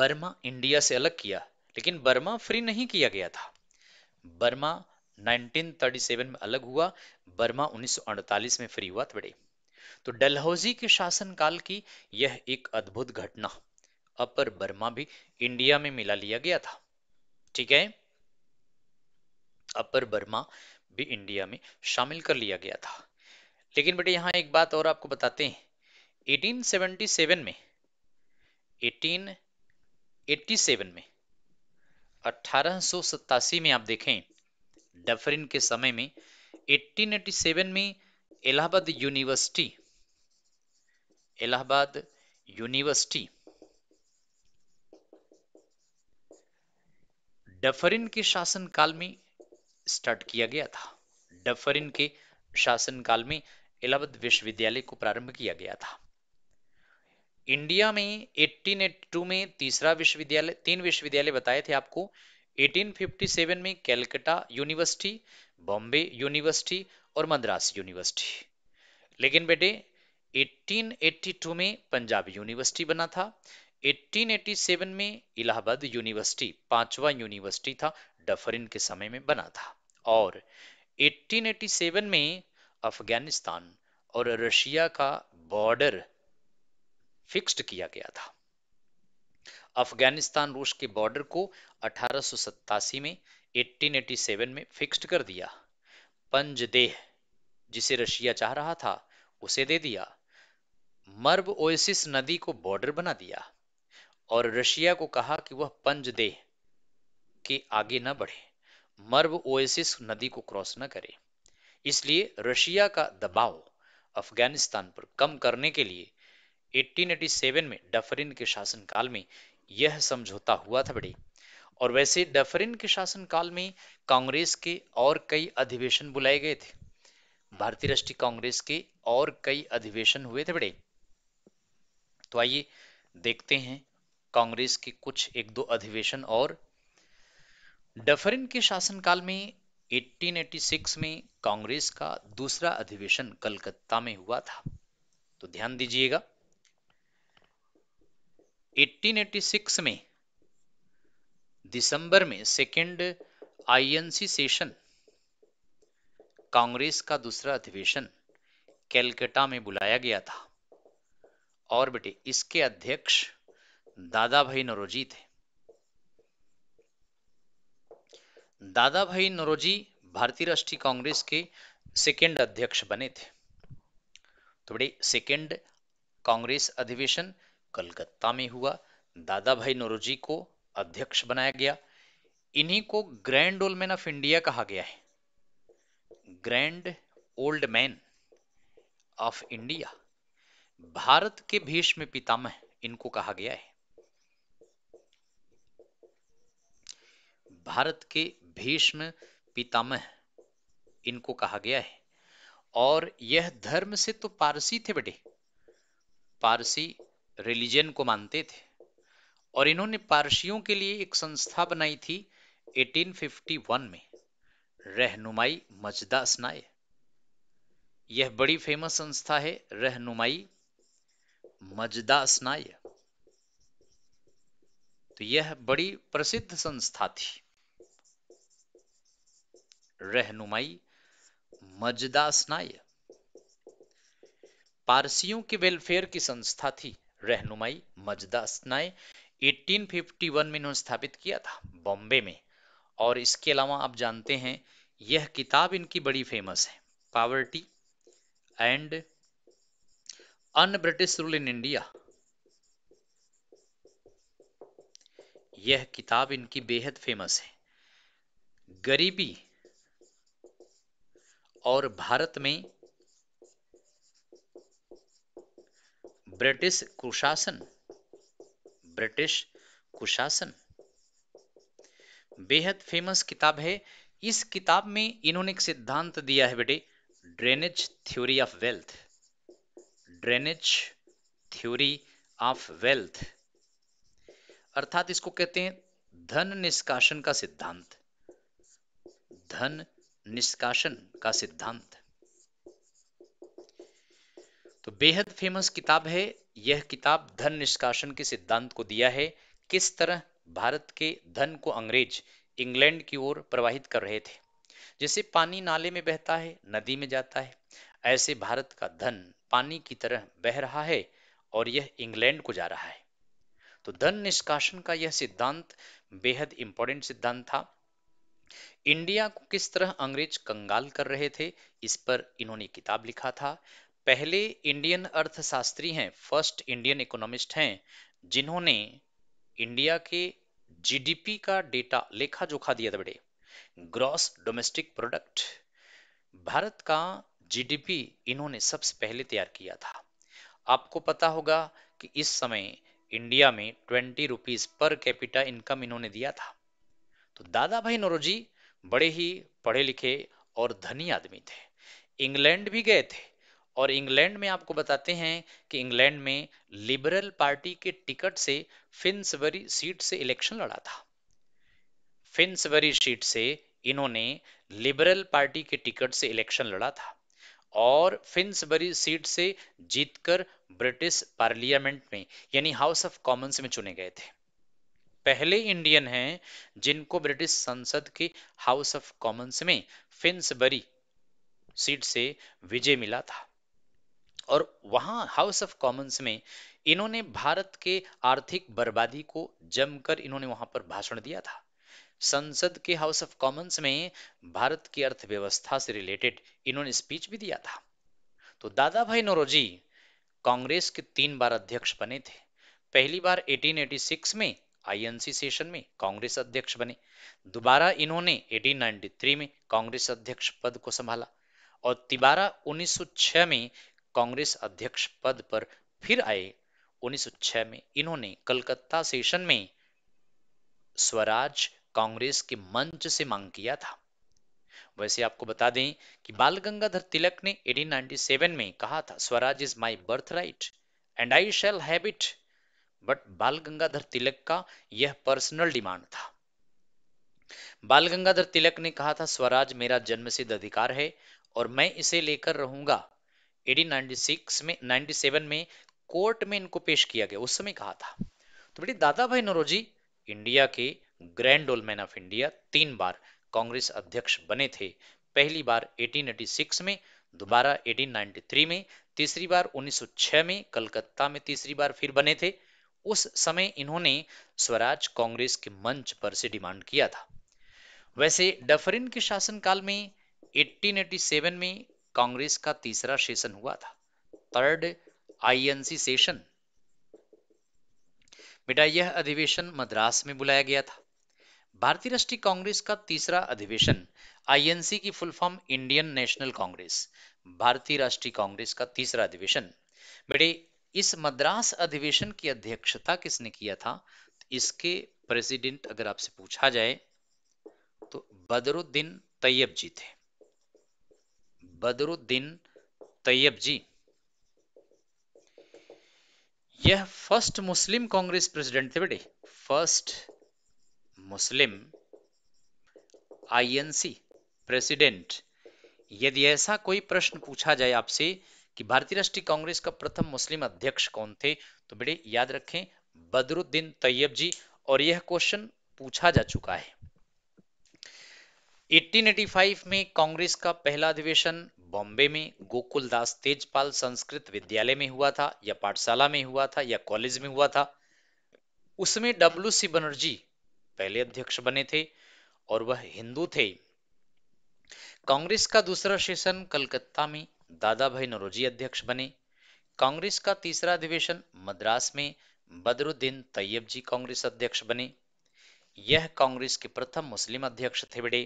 बर्मा इंडिया से अलग किया लेकिन बर्मा फ्री नहीं किया गया था बर्मा 1937 में अलग हुआ बर्मा 1948 में फ्री हुआ बड़े तो डलहौजी के शासनकाल की यह एक अद्भुत घटना अपर बर्मा भी इंडिया में मिला लिया गया था ठीक है अपर बर्मा भी इंडिया में शामिल कर लिया गया था लेकिन बेटे यहां एक बात और आपको बताते हैं 1877 में 1887 में अठारह में आप देखें डफरिन के समय में 1887 में Allahabad university Allahabad university Dufferin के शासनकाल में स्टार्ट किया गया था डफरिन के शासनकाल में इलाहाबाद विश्वविद्यालय को प्रारंभ किया गया था इंडिया में 1882 में तीसरा विश्वविद्यालय तीन विश्वविद्यालय बताए थे आपको 1857 में कैलकटा यूनिवर्सिटी बॉम्बे यूनिवर्सिटी और मद्रास यूनिवर्सिटी लेकिन बेटे 1882 में पंजाब यूनिवर्सिटी बना था 1887 में इलाहाबाद यूनिवर्सिटी पांचवा यूनिवर्सिटी था डफरिन के समय में बना था और 1887 में अफगानिस्तान और रशिया का बॉर्डर फिक्स्ड किया गया था अफगानिस्तान रूस के बॉर्डर को अठारह में 1887 में फिक्स्ड कर दिया पंजदेह जिसे रशिया चाह रहा था उसे दे दिया मर्ब ओएसिस नदी को बॉर्डर बना दिया और रशिया को कहा कि वह पंज दे के आगे न बढ़े मर्व ओएसिस नदी को क्रॉस न करे इसलिए रशिया का दबाव अफगानिस्तान पर कम करने के लिए 1887 में डफरिन के शासनकाल में यह समझौता हुआ था बड़े और वैसे डफरिन के शासनकाल में कांग्रेस के और कई अधिवेशन बुलाए गए थे भारतीय राष्ट्रीय कांग्रेस के और कई अधिवेशन हुए थे बड़े तो आइए देखते हैं कांग्रेस के कुछ एक दो अधिवेशन और डफरिन के शासनकाल में 1886 में कांग्रेस का दूसरा अधिवेशन कलकत्ता में हुआ था तो ध्यान दीजिएगा 1886 में दिसंबर में सेकेंड आईएनसी सेशन कांग्रेस का दूसरा अधिवेशन कैलकटा में बुलाया गया था और बेटे इसके अध्यक्ष दादा भाई नरोजी थे दादा भाई नरोजी भारतीय राष्ट्रीय कांग्रेस के सेकेंड अध्यक्ष बने थे तो बड़े सेकेंड कांग्रेस अधिवेशन कलकत्ता में हुआ दादा भाई नरोजी को अध्यक्ष बनाया गया इन्हीं को grand old man of India कहा गया है grand old man of India Bharat के भीष्म पितामह इनको कहा गया है भारत के भीष्म पितामह इनको कहा गया है और यह धर्म से तो पारसी थे बेटे पारसी रिलीजन को मानते थे और इन्होंने पारसियों के लिए एक संस्था बनाई थी 1851 में रहनुमाई मजदा स्नाय यह बड़ी फेमस संस्था है रहनुमाई मजदा स्नाय तो यह बड़ी प्रसिद्ध संस्था थी रहनुमाई मजदा स्नाय पारसियों के वेलफेयर की संस्था थी रहनुमाई मजदा स्नाय 1851 में इन्होंने स्थापित किया था बॉम्बे में और इसके अलावा आप जानते हैं यह किताब इनकी बड़ी फेमस है poverty and un British rule in India यह किताब इनकी बेहद फेमस है गरीबी और भारत में ब्रिटिश कुशासन ब्रिटिश कुशासन बेहद फेमस किताब है इस किताब में इन्होंने एक सिद्धांत दिया है बेटे drainage theory of wealth drainage theory of wealth अर्थात इसको कहते हैं धन निष्कासन का सिद्धांत धन निष्कासन का सिद्धांत तो बेहद फेमस किताब है यह किताब धन निष्कासन के सिद्धांत को दिया है किस तरह भारत के धन को अंग्रेज इंग्लैंड की ओर प्रवाहित कर रहे थे जैसे पानी नाले में बहता है नदी में जाता है ऐसे भारत का धन पानी की तरह बह रहा है और यह इंग्लैंड को जा रहा है तो धन निष्कासन का यह सिद्धांत बेहद इंपॉर्टेंट सिद्धांत था इंडिया को किस तरह अंग्रेज कंगाल कर रहे थे इस पर इन्होंने किताब लिखा था पहले इंडियन अर्थशास्त्री हैं फर्स्ट इंडियन इकोनॉमिस्ट हैं जिन्होंने इंडिया के जीडीपी का डेटा लेखा जोखा दिया था बड़े ग्रॉस डोमेस्टिक प्रोडक्ट भारत का जीडीपी इन्होंने सबसे पहले तैयार किया था आपको पता होगा कि इस समय इंडिया में twenty rupees per capita income इन्होंने दिया था तो दादा भाई नोरोजी बड़े ही पढ़े लिखे और धनी आदमी थे इंग्लैंड भी गए थे और इंग्लैंड में आपको बताते हैं कि इंग्लैंड में लिबरल पार्टी के टिकट से फिंसवरी सीट से इलेक्शन लड़ा था फिंसवरी सीट से इन्होंने लिबरल पार्टी के टिकट से इलेक्शन लड़ा था और फिंसबरी सीट से जीतकर ब्रिटिश पार्लियामेंट में यानी हाउस ऑफ कॉमन्स में चुने गए थे पहले इंडियन हैं जिनको ब्रिटिश संसद के हाउस ऑफ कॉमन्स में फिंसबरी सीट से विजय मिला था और वहां हाउस ऑफ कॉमन्स में इन्होंने भारत के आर्थिक बर्बादी को जमकर इन्होंने वहां पर भाषण दिया था संसद के हाउस ऑफ कॉमन्स में भारत की अर्थव्यवस्था से रिलेटेड इन्होंने स्पीच भी दिया था तो दादा भाई नोरोजी कांग्रेस के तीन बार अध्यक्ष बने थे पहली बार 1886 में आईएनसी सेशन में कांग्रेस अध्यक्ष बने दोबारा इन्होंने 1893 में कांग्रेस अध्यक्ष पद को संभाला और तिबारा 1906 में कांग्रेस अध्यक्ष पद पर फिर आए 1906 में इन्होंने कलकत्ता सेशन में स्वराज कांग्रेस के मंच से मांग किया था वैसे आपको बता दें कि बाल गंगाधर तिलक ने 1897 में कहा था swaraj is my birth right and I shall habit but Bal Gangadhar तिलक का यह पर्सनल डिमांड था बाल गंगाधर तिलक ने कहा था स्वराज मेरा जन्मसिद्ध अधिकार है और मैं इसे लेकर रहूंगा 1896 में 97 में कोर्ट में इनको पेश किया गया उस समय कहा था तो बेटी दादा भाई नरोजी इंडिया के ग्रैंड ओलमैन ऑफ इंडिया तीन बार कांग्रेस अध्यक्ष बने थे पहली बार 1886 में दोबारा 1893 में तीसरी बार 1906 में कलकत्ता में तीसरी बार फिर बने थे उस समय इन्होंने स्वराज कांग्रेस के मंच पर से डिमांड किया था वैसे डफरिन के शासनकाल में 1887 में कांग्रेस का तीसरा सेशन हुआ था थर्ड आईएनसी सेशन बेटा यह अधिवेशन मद्रास में बुलाया गया था भारतीय राष्ट्रीय कांग्रेस का तीसरा अधिवेशन आईएनसी की full form Indian National Congress भारतीय राष्ट्रीय कांग्रेस का तीसरा अधिवेशन बेटे इस मद्रास अधिवेशन की अध्यक्षता किसने किया था तो इसके प्रेसिडेंट अगर आपसे पूछा जाए तो बदरुद्दीन तैयब जी थे बदरुद्दीन तैयब जी यह फर्स्ट मुस्लिम कांग्रेस प्रेसिडेंट थे बेटे फर्स्ट मुस्लिम आईएनसी प्रेसिडेंट यदि ऐसा कोई प्रश्न पूछा जाए आपसे कि भारतीय राष्ट्रीय कांग्रेस का प्रथम मुस्लिम अध्यक्ष कौन थे तो बेटे याद रखें बदरुद्दीन तैयब जी और यह क्वेश्चन पूछा जा चुका है 1885 में कांग्रेस का पहला अधिवेशन बॉम्बे में गोकुल दास तेजपाल संस्कृत विद्यालय में हुआ था या पाठशाला में हुआ था या कॉलेज में हुआ था उसमें डब्ल्यू सी बनर्जी पहले अध्यक्ष बने थे और वह हिंदू थे कांग्रेस का दूसरा सेशन कलकत्ता में दादा भाई नरोजी अध्यक्ष बने कांग्रेस का तीसरा अधिवेशन मद्रास में बदरुद्दीन तैयब जी कांग्रेस अध्यक्ष बने यह कांग्रेस के प्रथम मुस्लिम अध्यक्ष थे बड़े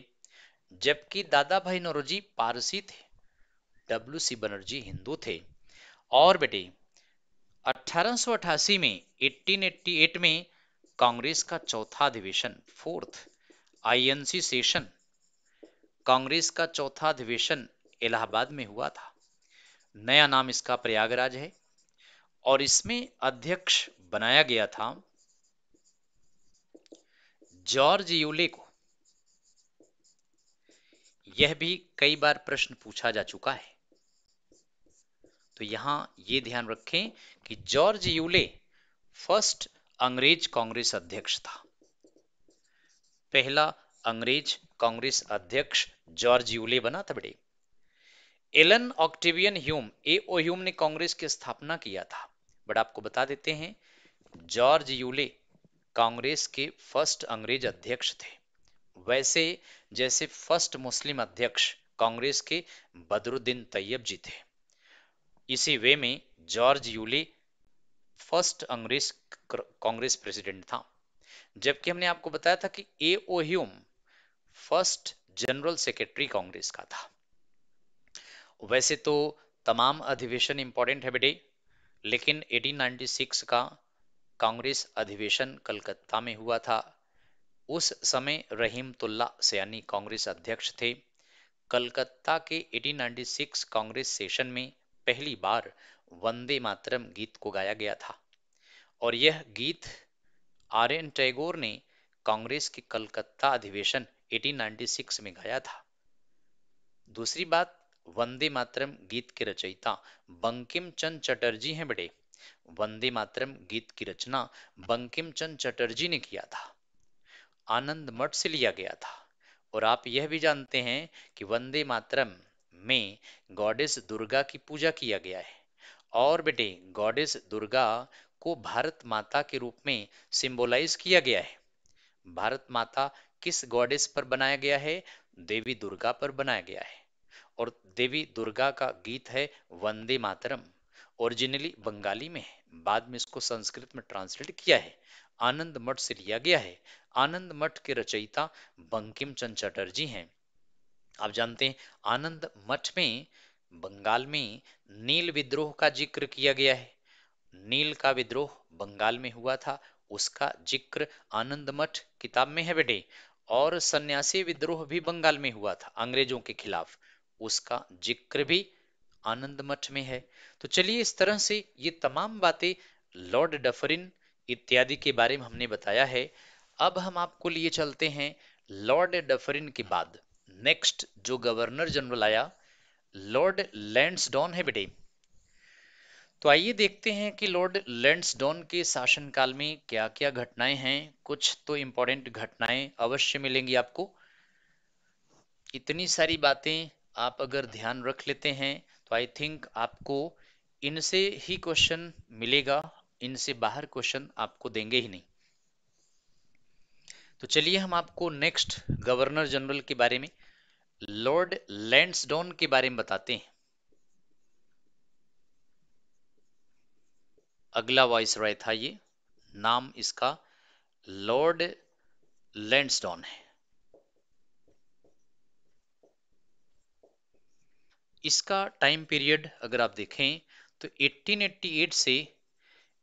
जबकि दादा भाई नरोजी पारसी थे डब्ल्यू सी बनर्जी हिंदू थे और बेटे 1888 में 1888 में कांग्रेस का चौथा अधिवेशन फोर्थ आईएनसी सेशन कांग्रेस का चौथा अधिवेशन इलाहाबाद में हुआ था नया नाम इसका प्रयागराज है और इसमें अध्यक्ष बनाया गया था जॉर्ज यूले को यह भी कई बार प्रश्न पूछा जा चुका है तो यहां यह ध्यान रखें कि जॉर्ज यूले फर्स्ट अंग्रेज कांग्रेस अध्यक्ष था पहला अंग्रेज कांग्रेस अध्यक्ष जॉर्ज यूले बना था बेटे Allan Octavian Hume A O Hume ने कांग्रेस की स्थापना किया था बट आपको बता देते हैं जॉर्ज यूले कांग्रेस के फर्स्ट अंग्रेज अध्यक्ष थे वैसे जैसे फर्स्ट मुस्लिम अध्यक्ष कांग्रेस के बदरुद्दीन तैयब जी थे इसी वे में जॉर्ज यूले फर्स्ट अंग्रेज कांग्रेस प्रेसिडेंट था जबकि हमने आपको बताया था कि A O Hume first general secretary Congress का था वैसे तो तमाम अधिवेशन इंपॉर्टेंट है बेटे लेकिन 1896 का कांग्रेस अधिवेशन कलकत्ता में हुआ था उस समय रहीम तुल्ला सयानी कांग्रेस अध्यक्ष थे कलकत्ता के 1896 कांग्रेस सेशन में पहली बार वंदे मातरम गीत को गाया गया था और यह गीत आर एन टैगोर ने कांग्रेस के कलकत्ता अधिवेशन 1896 में गाया था दूसरी बात वंदे मातरम गीत के रचयिता बंकिम चंद चटर्जी हैं बेटे वंदे मातरम गीत की रचना बंकिम चंद चटर्जी ने किया था आनंद मठ से लिया गया था और आप यह भी जानते हैं कि वंदे मातरम में गॉडेस दुर्गा की पूजा किया गया है और बेटे गॉडेस दुर्गा को भारत माता के रूप में सिंबोलाइज किया गया है भारत माता किस गॉडेस पर बनाया गया है देवी दुर्गा पर बनाया गया है और देवी दुर्गा का गीत है वंदे मातरम ओरिजिनली बंगाली में है बाद में इसको संस्कृत में ट्रांसलेट किया है आनंद मठ से लिया गया है आनंद मठ के रचयिता बंकिम चंद चटर्जी हैं आप जानते हैं आनंद मठ में बंगाल में नील विद्रोह का जिक्र किया गया है नील का विद्रोह बंगाल में हुआ था उसका जिक्र आनंद मठ किताब में है बेटे और सन्यासी विद्रोह भी बंगाल में हुआ था अंग्रेजों के खिलाफ उसका जिक्र भी आनंद मठ में है तो चलिए इस तरह से ये तमाम बातें लॉर्ड डफरिन इत्यादि के बारे में हमने बताया है अब हम आपको लिए चलते हैं लॉर्ड डफरिन के बाद नेक्स्ट जो गवर्नर जनरल आया लॉर्ड लैंड्सडॉन है बेटे तो आइए देखते हैं कि लॉर्ड लैंड्सडॉन के शासनकाल में क्या क्या घटनाएं हैं कुछ तो इंपॉर्टेंट घटनाएं अवश्य मिलेंगी आपको इतनी सारी बातें आप अगर ध्यान रख लेते हैं तो आई थिंक आपको इनसे ही क्वेश्चन मिलेगा इनसे बाहर क्वेश्चन आपको देंगे ही नहीं तो चलिए हम आपको नेक्स्ट गवर्नर जनरल के बारे में लॉर्ड लैंडसडोन के बारे में बताते हैं अगला वॉइस राय था ये नाम इसका लॉर्ड लैंडसडोन है इसका टाइम पीरियड अगर आप देखें तो 1888 से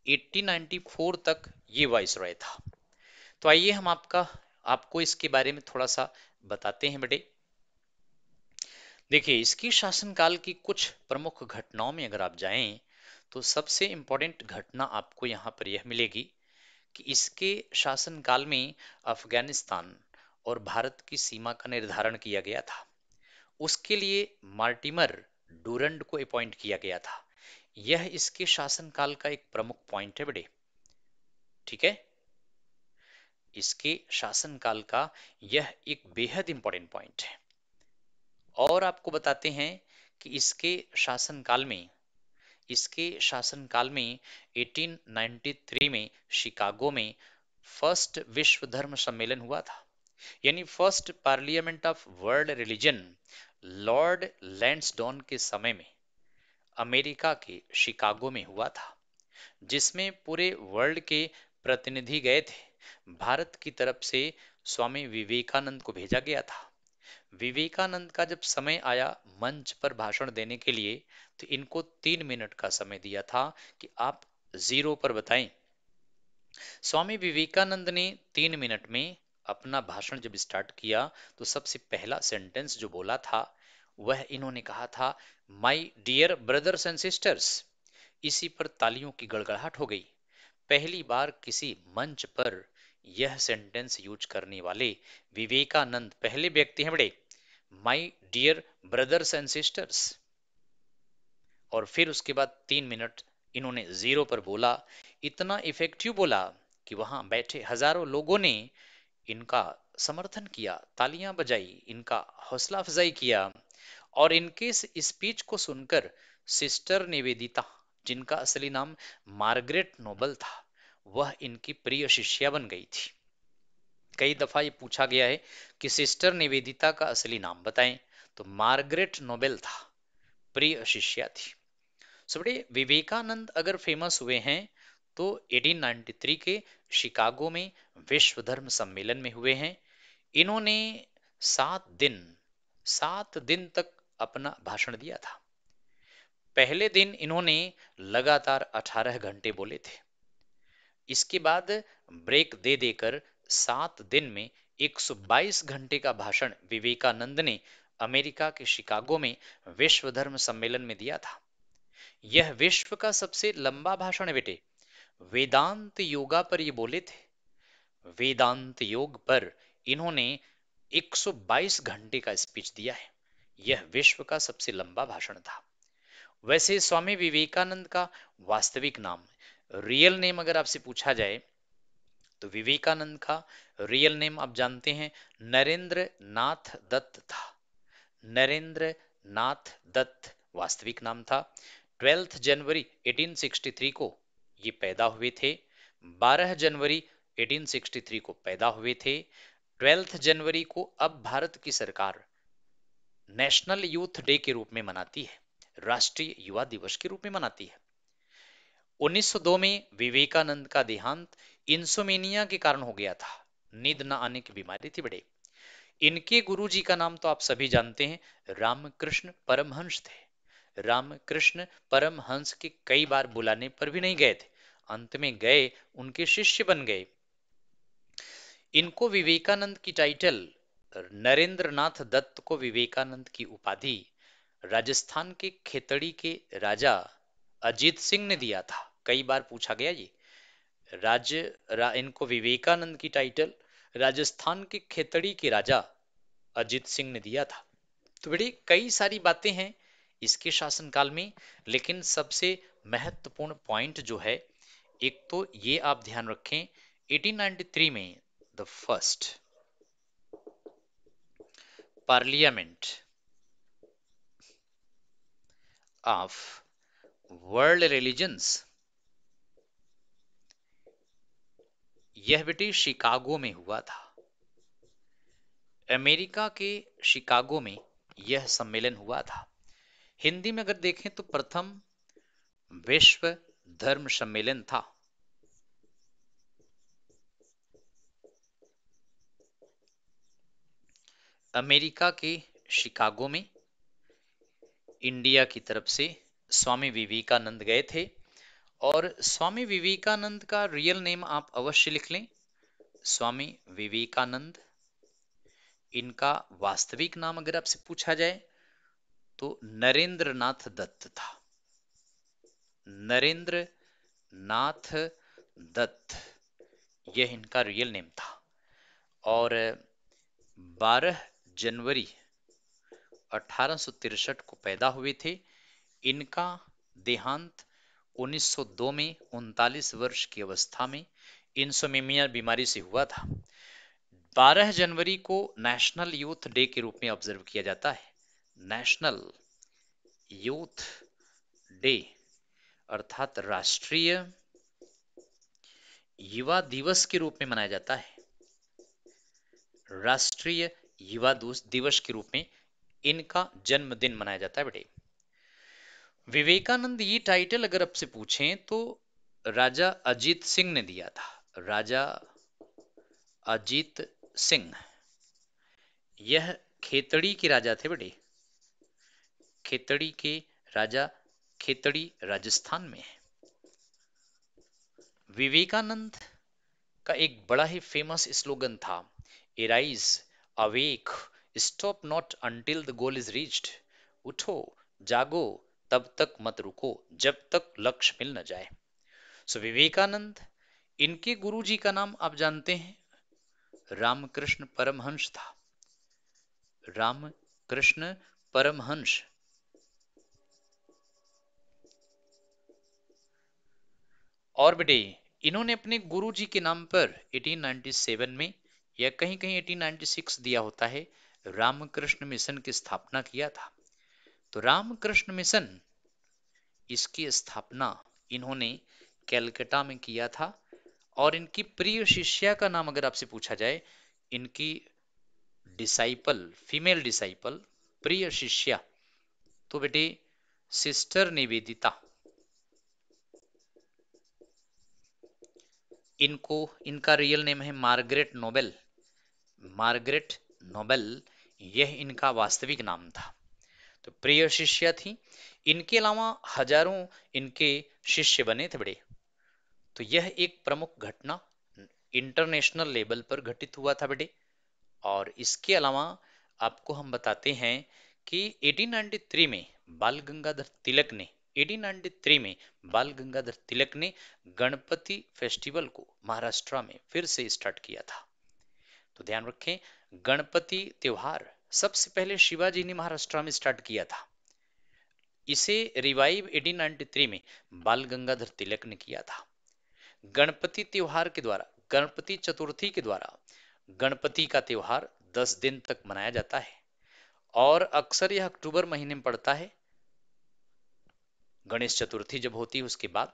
1894 तक ये वाइस रॉय था तो आइए हम आपका आपको इसके बारे में थोड़ा सा बताते हैं बेटे देखिए इसकी शासनकाल की कुछ प्रमुख घटनाओं में अगर आप जाएं तो सबसे इंपॉर्टेंट घटना आपको यहाँ पर यह मिलेगी कि इसके शासनकाल में अफगानिस्तान और भारत की सीमा का निर्धारण किया गया था उसके लिए मार्टिमर डूरंड को अपॉइंट किया गया था यह इसके शासनकाल का एक प्रमुख पॉइंट है बड़े ठीक है इसके शासनकाल का यह एक बेहद इंपॉर्टेंट पॉइंट है और आपको बताते हैं कि इसके शासनकाल में इसके शासनकाल में 1893 में शिकागो में फर्स्ट विश्व धर्म सम्मेलन हुआ था यानी first parliament of world religion Lord Lansdowne के समय में अमेरिका के शिकागो में हुआ था जिसमें पूरे वर्ल्ड के प्रतिनिधि गए थे भारत की तरफ से स्वामी विवेकानंद को भेजा गया था विवेकानंद का जब समय आया मंच पर भाषण देने के लिए तो इनको तीन मिनट का समय दिया था कि आप जीरो पर बताएं स्वामी विवेकानंद ने तीन मिनट में अपना भाषण जब स्टार्ट किया तो सबसे पहला सेंटेंस जो बोला था वह इन्होंने कहा था my dear brothers and sisters इसी पर तालियों की गड़गड़ाहट हो गई पहली बार किसी मंच पर यह सेंटेंस यूज करने वाले विवेकानंद पहले व्यक्ति हैं बड़े my dear brothers and sisters और फिर उसके बाद तीन मिनट इन्होंने जीरो पर बोला इतना इफेक्टिव बोला कि वहां बैठे हजारों लोगों ने इनका समर्थन किया तालियां बजाई इनका हौसला अफजाई किया और इनके स्पीच को सुनकर सिस्टर निवेदिता जिनका असली नाम मार्गरेट नोबल था वह इनकी प्रिय शिष्या बन गई थी कई दफा ये पूछा गया है कि सिस्टर निवेदिता का असली नाम बताएं तो मार्गरेट नोबेल था प्रिय शिष्या थी सो विवेकानंद अगर फेमस हुए हैं तो 1893 के शिकागो में विश्व धर्म सम्मेलन में हुए हैं इन्होंने सात दिन सात दिन तक अपना भाषण दिया था पहले दिन इन्होंने लगातार 18 घंटे बोले थे इसके बाद ब्रेक दे देकर सात दिन में 122 घंटे का भाषण विवेकानंद ने अमेरिका के शिकागो में विश्व धर्म सम्मेलन में दिया था यह विश्व का सबसे लंबा भाषण बेटे वेदांत योगा पर ये बोले थे वेदांत योग पर इन्होंने 122 घंटे का स्पीच दिया है यह विश्व का सबसे लंबा भाषण था वैसे स्वामी विवेकानंद का वास्तविक नाम रियल नेम अगर आपसे पूछा जाए तो विवेकानंद का रियल नेम आप जानते हैं नरेंद्र नाथ दत्त था नरेंद्र नाथ दत्त वास्तविक नाम था ट्वेल्थ जनवरी 1863 को ये पैदा हुए थे 12 जनवरी 1863 को पैदा हुए थे 12 जनवरी को अब भारत की सरकार नेशनल यूथ डे के रूप में मनाती है राष्ट्रीय युवा दिवस के रूप में मनाती है 1902 में विवेकानंद का देहांत इंसोमेनिया के कारण हो गया था नींद न आने की बीमारी थी बड़े इनके गुरुजी का नाम तो आप सभी जानते हैं रामकृष्ण परमहंस थे राम कृष्ण परम हंस के कई बार बुलाने पर भी नहीं गए थे अंत में गए उनके शिष्य बन गए इनको विवेकानंद की टाइटल नरेंद्रनाथ दत्त को विवेकानंद की उपाधि राजस्थान के खेतड़ी के राजा अजीत सिंह ने दिया था कई बार पूछा गया ये राज्य रा, इनको विवेकानंद की टाइटल राजस्थान के खेतड़ी के राजा अजीत सिंह ने दिया था तो बड़ी कई सारी बातें हैं इसके शासनकाल में लेकिन सबसे महत्वपूर्ण पॉइंट जो है एक तो ये आप ध्यान रखें 1893 में the first parliament of world religions यह बेटे शिकागो में हुआ था अमेरिका के शिकागो में यह सम्मेलन हुआ था हिंदी में अगर देखें तो प्रथम विश्व धर्म सम्मेलन था अमेरिका के शिकागो में इंडिया की तरफ से स्वामी विवेकानंद गए थे और स्वामी विवेकानंद का रियल नेम आप अवश्य लिख लें स्वामी विवेकानंद इनका वास्तविक नाम अगर आपसे पूछा जाए तो नरेंद्र नाथ दत्त था नरेंद्र नाथ दत्त यह इनका रियल नेम था और 12 जनवरी अठारह को पैदा हुए थे इनका देहांत 1902 में उनतालीस वर्ष की अवस्था में इंसोमेमिया बीमारी से हुआ था 12 जनवरी को नेशनल यूथ डे के रूप में ऑब्जर्व किया जाता है नेशनल यूथ डे अर्थात राष्ट्रीय युवा दिवस के रूप में मनाया जाता है राष्ट्रीय युवा दिवस के रूप में इनका जन्मदिन मनाया जाता है बेटे विवेकानंद ये टाइटल अगर आपसे पूछें तो राजा अजीत सिंह ने दिया था राजा अजीत सिंह यह खेतड़ी के राजा थे बेटे खेतड़ी के राजा खेतड़ी राजस्थान में है विवेकानंद का एक बड़ा ही फेमस स्लोगन था arise awake stop not until the goal is reached उठो जागो तब तक मत रुको जब तक लक्ष्य मिल न जाए सो विवेकानंद इनके गुरु जी का नाम आप जानते हैं रामकृष्ण परमहंस था रामकृष्ण परमहंस और बेटे इन्होंने अपने गुरु जी के नाम पर 1897 में या कहीं कहीं 1896 दिया होता है रामकृष्ण मिशन की स्थापना किया था तो रामकृष्ण मिशन इसकी स्थापना इन्होंने कैलकटा में किया था और इनकी प्रिय शिष्या का नाम अगर आपसे पूछा जाए इनकी डिसाइपल फीमेल डिसाइपल प्रिय शिष्या तो बेटे सिस्टर निवेदिता इनको इनका रियल नेम है मार्गरेट नोबेल मार्गरेट नोबेल यह इनका वास्तविक नाम था तो प्रिय शिष्य थी इनके अलावा हजारों इनके शिष्य बने थे बड़े तो यह एक प्रमुख घटना इंटरनेशनल लेवल पर घटित हुआ था बेटे और इसके अलावा आपको हम बताते हैं कि 1893 में बाल गंगाधर तिलक ने 1893 में बाल गंगाधर तिलक ने गणपति फेस्टिवल को महाराष्ट्र में फिर से स्टार्ट किया था तो ध्यान रखें गणपति त्योहार सबसे पहले शिवाजी ने महाराष्ट्र में स्टार्ट किया था इसे रिवाइव 1893 में बाल गंगाधर तिलक ने किया था गणपति त्योहार के द्वारा गणपति चतुर्थी के द्वारा गणपति का त्योहार 10 दिन तक मनाया जाता है और अक्सर यह अक्टूबर महीने में पड़ता है गणेश चतुर्थी जब होती है उसके बाद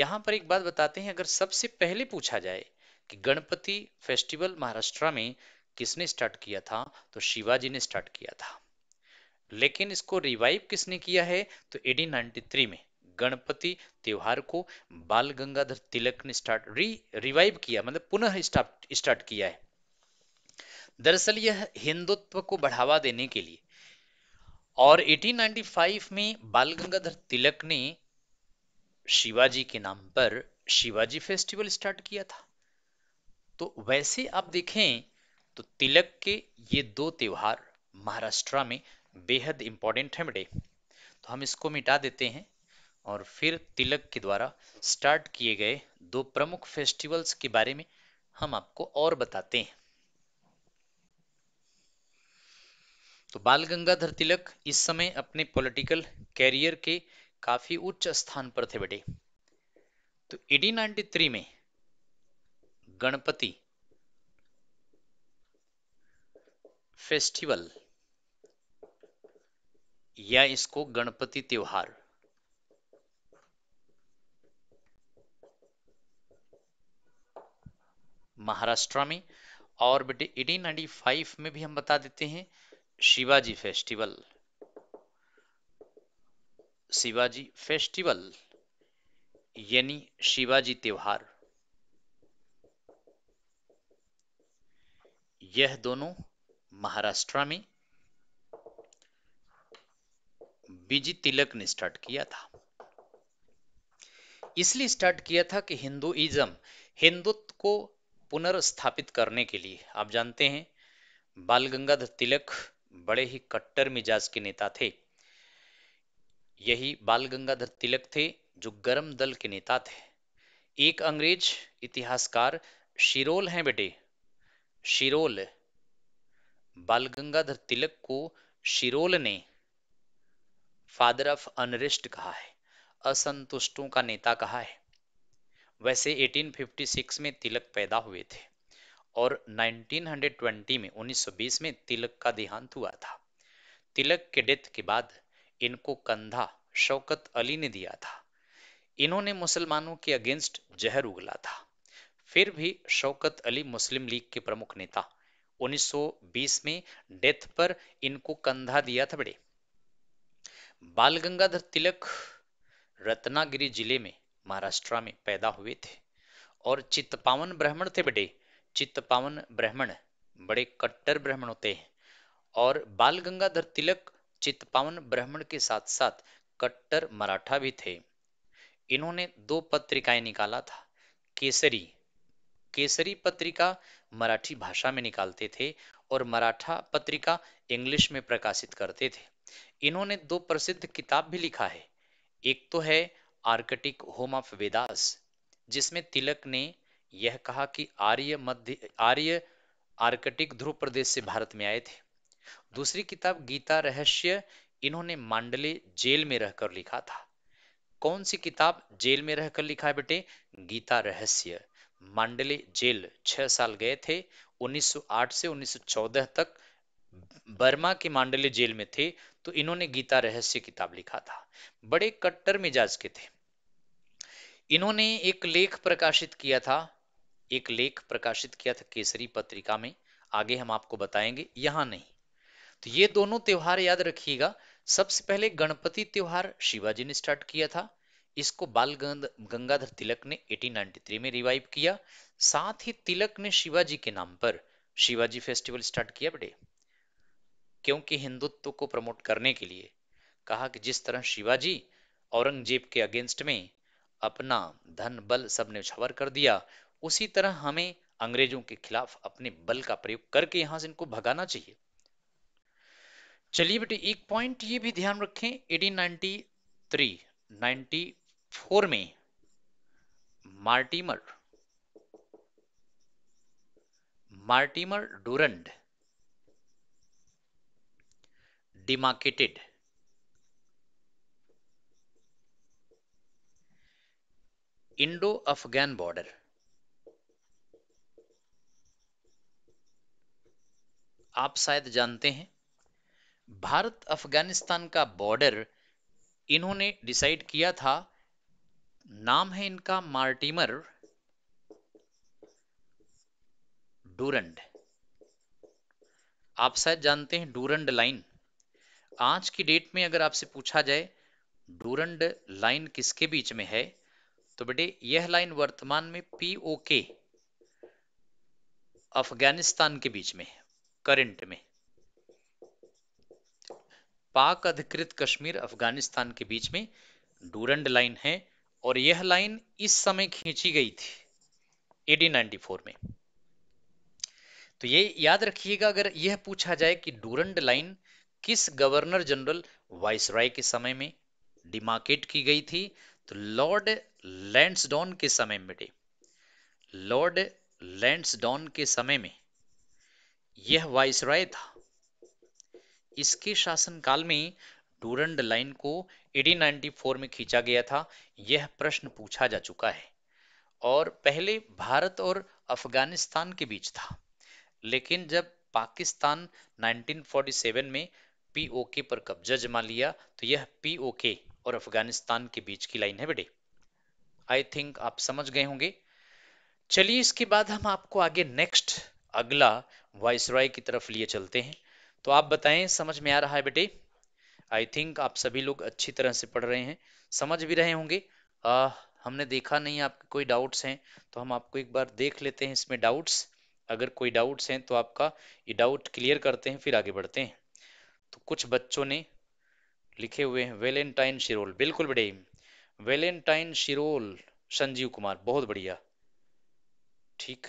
यहां पर एक बात बताते हैं अगर सबसे पहले पूछा जाए कि गणपति फेस्टिवल महाराष्ट्र में किसने स्टार्ट किया था तो शिवाजी ने स्टार्ट किया था लेकिन इसको रिवाइव किसने किया है तो 1893 में गणपति त्योहार को बाल गंगाधर तिलक ने स्टार्ट री रिवाइव किया मतलब पुनः स्टार्ट स्टार्ट किया है दरअसल यह हिंदुत्व को बढ़ावा देने के लिए और 1895 में बाल गंगाधर तिलक ने शिवाजी के नाम पर शिवाजी फेस्टिवल स्टार्ट किया था तो वैसे आप देखें तो तिलक के ये दो त्योहार महाराष्ट्र में बेहद इंपॉर्टेंट है बेटे तो हम इसको मिटा देते हैं और फिर तिलक के द्वारा स्टार्ट किए गए दो प्रमुख फेस्टिवल्स के बारे में हम आपको और बताते हैं तो बाल गंगाधर तिलक इस समय अपने पॉलिटिकल कैरियर के काफी उच्च स्थान पर थे बेटे तो एडी में गणपति फेस्टिवल या इसको गणपति त्योहार महाराष्ट्र में और बेटे 1895 में भी हम बता देते हैं शिवाजी फेस्टिवल शिवाजी फेस्टिवल यानी शिवाजी त्योहार यह दोनों महाराष्ट्र में बीजी तिलक ने स्टार्ट किया था इसलिए स्टार्ट किया था कि हिंदुइज्म हिंदुत्व को पुनर्स्थापित करने के लिए आप जानते हैं बाल गंगाधर तिलक बड़े ही कट्टर मिजाज के नेता थे यही बाल गंगाधर तिलक थे जो गर्म दल के नेता थे एक अंग्रेज इतिहासकार शिरोल हैं बेटे शिरोल बाल गंगाधर तिलक को शिरोल ने फादर ऑफ अनरिस्ट कहा है असंतुष्टों का नेता कहा है वैसे 1856 में तिलक पैदा हुए थे और 1920 में 1920 में तिलक का देहांत हुआ था तिलक के डेथ के बाद इनको कंधा शौकत अली ने दिया था इन्होंने मुसलमानों के अगेंस्ट जहर उगला था फिर भी शौकत अली मुस्लिम लीग के प्रमुख नेता 1920 में डेथ पर इनको कंधा दिया था बड़े बाल गंगाधर तिलक रत्नागिरी जिले में महाराष्ट्र में पैदा हुए थे और चित्तपावन ब्राह्मण थे बड़े चित्त पावन ब्राह्मण बड़े कट्टर ब्राह्मण होते हैं और बाल गंगाधर तिलक चित्त पावन ब्राह्मण के साथ साथ कट्टर मराठा भी थे इन्होंने दो पत्रिकाएं निकाला था केसरी केसरी पत्रिका मराठी भाषा में निकालते थे और मराठा पत्रिका इंग्लिश में प्रकाशित करते थे इन्होंने दो प्रसिद्ध किताब भी लिखा है एक तो है आर्कटिक होम ऑफ वेदास जिसमें तिलक ने यह कहा कि आर्य मध्य आर्य आर्कटिक ध्रुव प्रदेश से भारत में आए थे दूसरी किताब गीता रहस्य इन्होंने मांडले जेल में रहकर लिखा था कौन सी किताब जेल में रहकर लिखा है बेटे गीता रहस्य मांडले जेल छह साल गए थे 1908 से 1914 तक बर्मा के मांडले जेल में थे तो इन्होंने गीता रहस्य किताब लिखा था बड़े कट्टर मिजाज के थे इन्होंने एक लेख प्रकाशित किया था एक लेख प्रकाशित किया था केसरी पत्रिका में आगे हम आपको बताएंगे यहाँ नहीं तो ये दोनों त्योहार याद रखिएगा सबसे पहले गणपति त्योहार शिवाजी ने स्टार्ट किया था इसको बाल गंगाधर तिलक ने 1893 में रिवाइव किया साथ ही तिलक ने शिवाजी के नाम पर शिवाजी फेस्टिवल स्टार्ट किया बड़े क्योंकि हिंदुत्व को प्रमोट करने के लिए कहा कि जिस तरह शिवाजी औरंगजेब के अगेंस्ट में अपना धन बल सब ने छवर कर दिया उसी तरह हमें अंग्रेजों के खिलाफ अपने बल का प्रयोग करके यहां से इनको भगाना चाहिए चलिए बेटे एक पॉइंट ये भी ध्यान रखें 1893 94 में Mortimer Mortimer Durand demarcated Indo Afghan border आप शायद जानते हैं भारत अफगानिस्तान का बॉर्डर इन्होंने डिसाइड किया था नाम है इनका मार्टिमर डूरंड आप शायद जानते हैं डूरंड लाइन आज की डेट में अगर आपसे पूछा जाए डूरंड लाइन किसके बीच में है तो बेटे यह लाइन वर्तमान में पीओके अफगानिस्तान के बीच में है करंट में पाक अधिकृत कश्मीर अफगानिस्तान के बीच में डूरंड लाइन है और यह लाइन इस समय खींची गई थी 1894 में तो ये याद रखिएगा अगर यह पूछा जाए कि डूरंड लाइन किस गवर्नर जनरल वाइस राय के समय में डिमार्केट की गई थी तो लॉर्ड लैंडसडॉन के समय में लॉर्ड लैंडसडॉन के समय में यह वाइस राय था इसके शासनकाल में डूरंड लाइन को 1894 में खींचा गया था यह प्रश्न पूछा जा चुका है और पहले भारत और अफगानिस्तान के बीच था लेकिन जब पाकिस्तान 1947 में पीओके पर कब्जा जमा लिया तो यह पीओके और अफगानिस्तान के बीच की लाइन है बेटे आई थिंक आप समझ गए होंगे चलिए इसके बाद हम आपको आगे नेक्स्ट अगला वाइसराय की तरफ लिए चलते हैं तो आप बताएं समझ में आ रहा है बेटे आई थिंक आप सभी लोग अच्छी तरह से पढ़ रहे हैं समझ भी रहे होंगे आ, हमने देखा नहीं आपके कोई डाउट्स हैं तो हम आपको एक बार देख लेते हैं इसमें डाउट्स अगर कोई डाउट्स हैं तो आपका ये डाउट क्लियर करते हैं फिर आगे बढ़ते हैं तो कुछ बच्चों ने लिखे हुए हैं वेलेंटाइन शिरोल बिल्कुल बेटे वेलेंटाइन शिरोल संजीव कुमार बहुत बढ़िया ठीक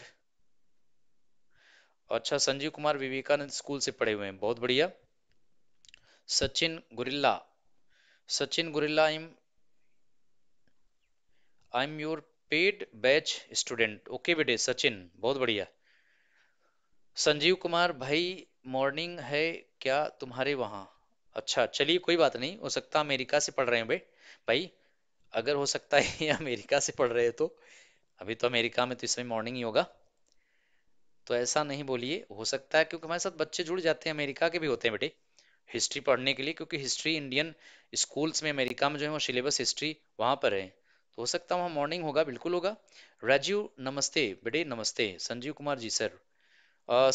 अच्छा संजीव कुमार विवेकानंद स्कूल से पढ़े हुए हैं बहुत बढ़िया सचिन गुरिल्ला सचिन गुरिल्ला I am I am your paid batch student okay बेटे सचिन बहुत बढ़िया संजीव कुमार भाई मॉर्निंग है क्या तुम्हारे वहां अच्छा चलिए कोई बात नहीं हो सकता अमेरिका से पढ़ रहे हैं बे भाई अगर हो सकता है अमेरिका से पढ़ रहे हो तो अभी तो अमेरिका में तो इस समय मॉर्निंग ही होगा तो ऐसा नहीं बोलिए हो सकता है क्योंकि हमारे साथ बच्चे जुड़ जाते हैं अमेरिका के भी होते हैं बेटे हिस्ट्री पढ़ने के लिए क्योंकि हिस्ट्री इंडियन स्कूल्स में अमेरिका में जो है वो सिलेबस हिस्ट्री वहाँ पर है तो हो सकता है वहाँ मॉर्निंग होगा बिल्कुल होगा राजीव नमस्ते बेटे नमस्ते संजीव कुमार जी सर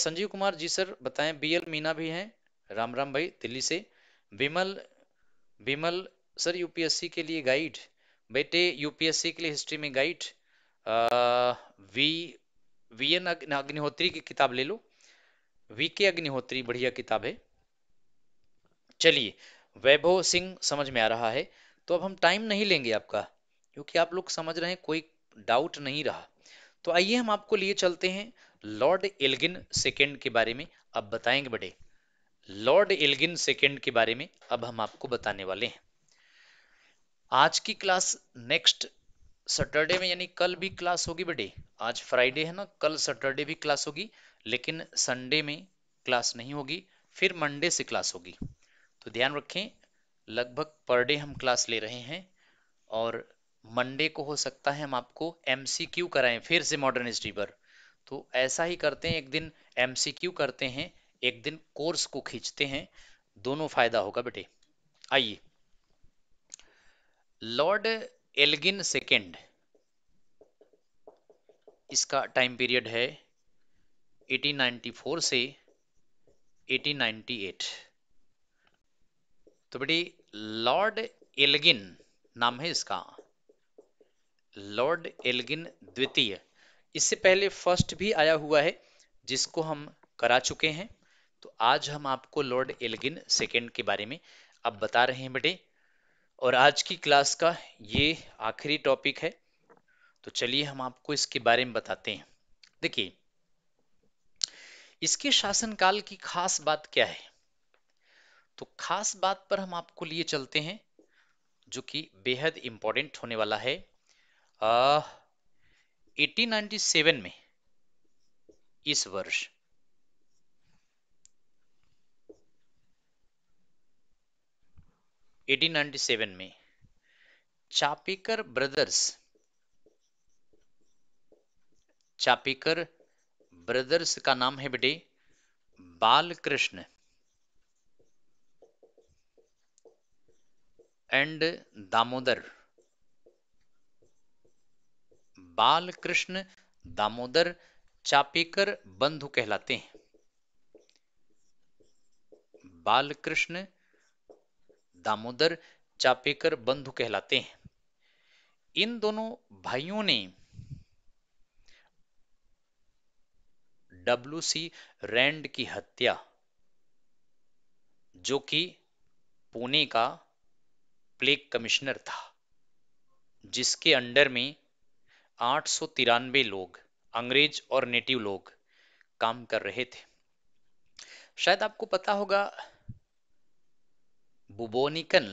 संजीव कुमार जी सर बताएं बी मीना भी हैं राम राम भाई दिल्ली से विमल विमल सर यूपीएससी के लिए गाइड बेटे यूपीएससी के लिए हिस्ट्री में guide V V N Agnihotri की किताब ले लो वी के अग्निहोत्री बढ़िया किताब है चलिए वैभव सिंह समझ में आ रहा है तो अब हम टाइम नहीं लेंगे आपका क्योंकि आप लोग समझ रहे हैं कोई डाउट नहीं रहा तो आइए हम आपको लिए चलते हैं लॉर्ड एल्गिन सेकेंड के बारे में अब बताएंगे बड़े लॉर्ड एल्गिन सेकेंड के बारे में अब हम आपको बताने वाले हैं आज की क्लास नेक्स्ट सैटरडे में यानी कल भी क्लास होगी बेटे आज फ्राइडे है ना कल सैटरडे भी क्लास होगी लेकिन संडे में क्लास नहीं होगी फिर मंडे से क्लास होगी तो ध्यान रखें लगभग पर डे हम क्लास ले रहे हैं और मंडे को हो सकता है हम आपको एम सी क्यू कराएं फिर से मॉडर्न हिस्ट्री पर तो ऐसा ही करते हैं एक दिन एम सी क्यू करते हैं एक दिन कोर्स को खींचते हैं दोनों फायदा होगा बेटे आइए लॉर्ड एल्गिन सेकेंड इसका टाइम पीरियड है 1894 से 1898 तो बेटी लॉर्ड एल्गिन नाम है इसका लॉर्ड एल्गिन द्वितीय इससे पहले फर्स्ट भी आया हुआ है जिसको हम करा चुके हैं तो आज हम आपको लॉर्ड एल्गिन सेकेंड के बारे में अब बता रहे हैं बेटे और आज की क्लास का ये आखिरी टॉपिक है तो चलिए हम आपको इसके बारे में बताते हैं देखिए इसके शासनकाल की खास बात क्या है तो खास बात पर हम आपको लिए चलते हैं जो कि बेहद इंपॉर्टेंट होने वाला है आ, 1897 में इस वर्ष 1897 में चापीकर ब्रदर्स चापीकर ब्रदर्स का नाम है बेटे बालकृष्ण एंड दामोदर बालकृष्ण दामोदर चापीकर बंधु कहलाते हैं बालकृष्ण दामोदर चापेकर बंधु कहलाते हैं इन दोनों भाइयों ने डब्ल्यू सी रैंड की हत्या जो कि पुणे का प्लेग कमिश्नर था जिसके अंडर में आठ लोग अंग्रेज और नेटिव लोग काम कर रहे थे शायद आपको पता होगा बुबोनिकल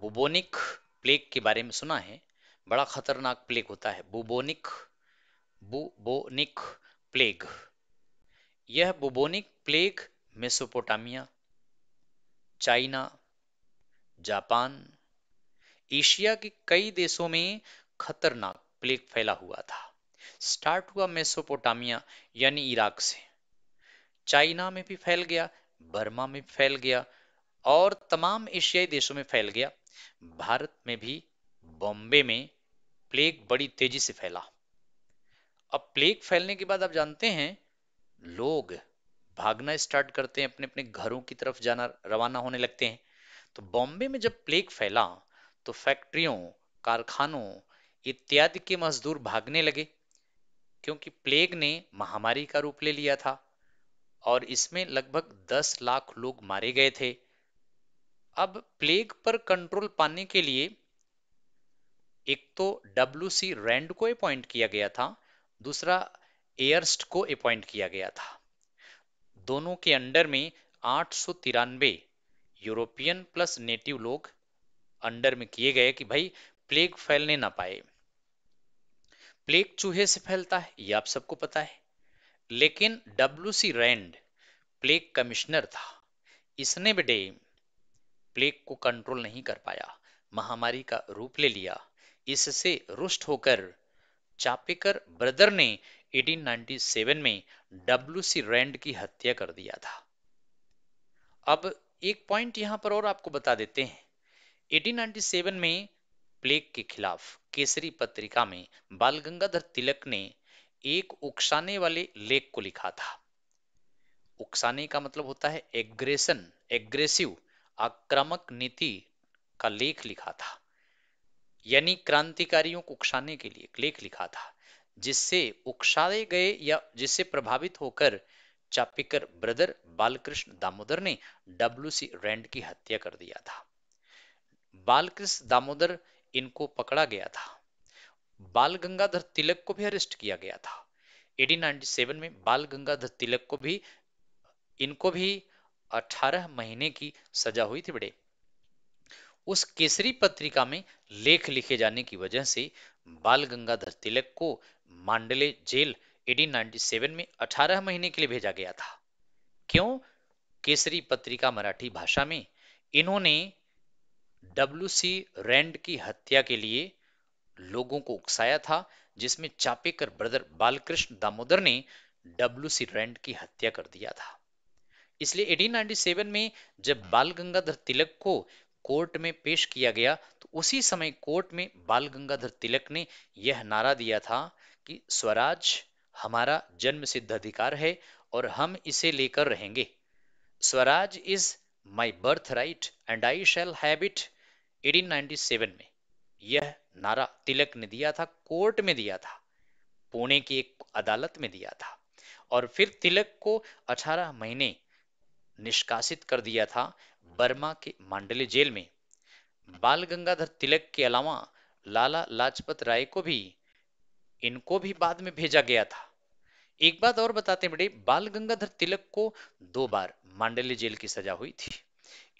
बुबोनिक प्लेग के बारे में सुना है बड़ा खतरनाक प्लेग होता है बुबोनिक बुबोनिक प्लेग यह bubonic plague Mesopotamia China Japan Asia के कई देशों में खतरनाक प्लेग फैला हुआ था स्टार्ट हुआ मेसोपोटामिया यानी इराक से चाइना में भी फैल गया बर्मा में फैल गया और तमाम एशियाई देशों में फैल गया भारत में भी बॉम्बे में प्लेग बड़ी तेजी से फैला अब प्लेग फैलने के बाद आप जानते हैं लोग भागना स्टार्ट करते हैं अपने अपने घरों की तरफ जाना रवाना होने लगते हैं तो बॉम्बे में जब प्लेग फैला तो फैक्ट्रियों कारखानों इत्यादि के मजदूर भागने लगे क्योंकि प्लेग ने महामारी का रूप ले लिया था और इसमें लगभग 10 लाख लोग मारे गए थे अब प्लेग पर कंट्रोल पाने के लिए एक तो डब्ल्यू सी रैंड को अपॉइंट किया गया था दूसरा एयरस्ट को अपॉइंट किया गया था दोनों के अंडर में आठ यूरोपियन प्लस नेटिव लोग अंडर में किए गए कि भाई प्लेग फैलने ना पाए प्लेग चूहे से फैलता है ये आप सबको पता है लेकिन W C Rand plague commissioner था इसने भी डेम प्लेग को कंट्रोल नहीं कर पाया महामारी का रूप ले लिया इससे रुष्ट होकर चापेकर ब्रदर ने 1897 में डब्ल्यू सी रैंड की हत्या कर दिया था अब एक पॉइंट यहां पर और आपको बता देते हैं 1897 में प्लेग के खिलाफ केसरी पत्रिका में बाल गंगाधर तिलक ने एक उकसाने वाले लेख को लिखा था उकसाने का मतलब होता है एग्रेशन एग्रेसिव आक्रामक नीति का लेख लिखा था यानी क्रांतिकारियों को उकसाने के लिए लेख लिखा था जिससे उकसाए गए या जिससे प्रभावित होकर चापिकर ब्रदर बालकृष्ण दामोदर ने डब्ल्यू सी रैंड की हत्या कर दिया था बालकृष्ण दामोदर इनको पकड़ा गया था बाल गंगाधर तिलक को भी अरेस्ट किया गया था 1897 में बाल गंगाधर तिलक को भी इनको भी अठारह महीने की सजा हुई थी बड़े उस केसरी पत्रिका में लेख लिखे जाने की वजह से बाल गंगाधर तिलक को मांडले जेल 1897 में 18 महीने के लिए भेजा गया था क्यों केसरी पत्रिका मराठी भाषा में इन्होंने डब्ल्यू सी रैंड की हत्या के लिए लोगों को उकसाया था जिसमें चापेकर ब्रदर बालकृष्ण दामोदर ने डब्ल्यू सी रैंड की हत्या कर दिया था इसलिए 1897 में जब बाल गंगाधर तिलक को कोर्ट में पेश किया गया तो उसी समय कोर्ट में बाल गंगाधर तिलक ने यह नारा दिया था कि स्वराज हमारा जन्म सिद्ध अधिकार है और हम इसे लेकर रहेंगे Swaraj is my birth right and I shall है 1897 में यह नारा तिलक ने दिया था कोर्ट में दिया था पुणे की एक अदालत में दिया था और फिर तिलक को 18 महीने निष्कासित कर दिया था बर्मा के मांडले जेल में बाल गंगाधर तिलक के अलावा लाला लाजपत राय को भी इनको भी बाद में भेजा गया था एक बात और बताते बेटे बाल गंगाधर तिलक को दो बार मांडले जेल की सजा हुई थी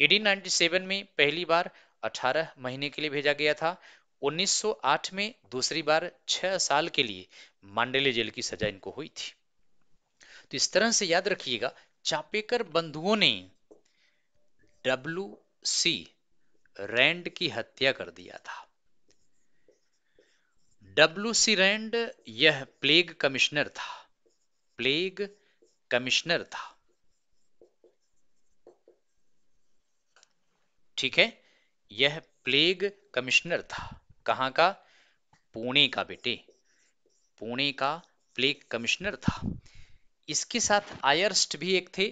1897 में पहली बार 18 महीने के लिए भेजा गया था 1908 में दूसरी बार 6 साल के लिए मांडले जेल की सजा इनको हुई थी तो इस तरह से याद रखिएगा चापेकर बंधुओं ने डब्लू सी रैंड की हत्या कर दिया था डब्ल्यू सी रैंड यह प्लेग कमिश्नर था प्लेग कमिश्नर था ठीक है यह प्लेग कमिश्नर था कहा का पुणे का बेटे पुणे का प्लेग कमिश्नर था इसके साथ आयर्स्ट भी एक थे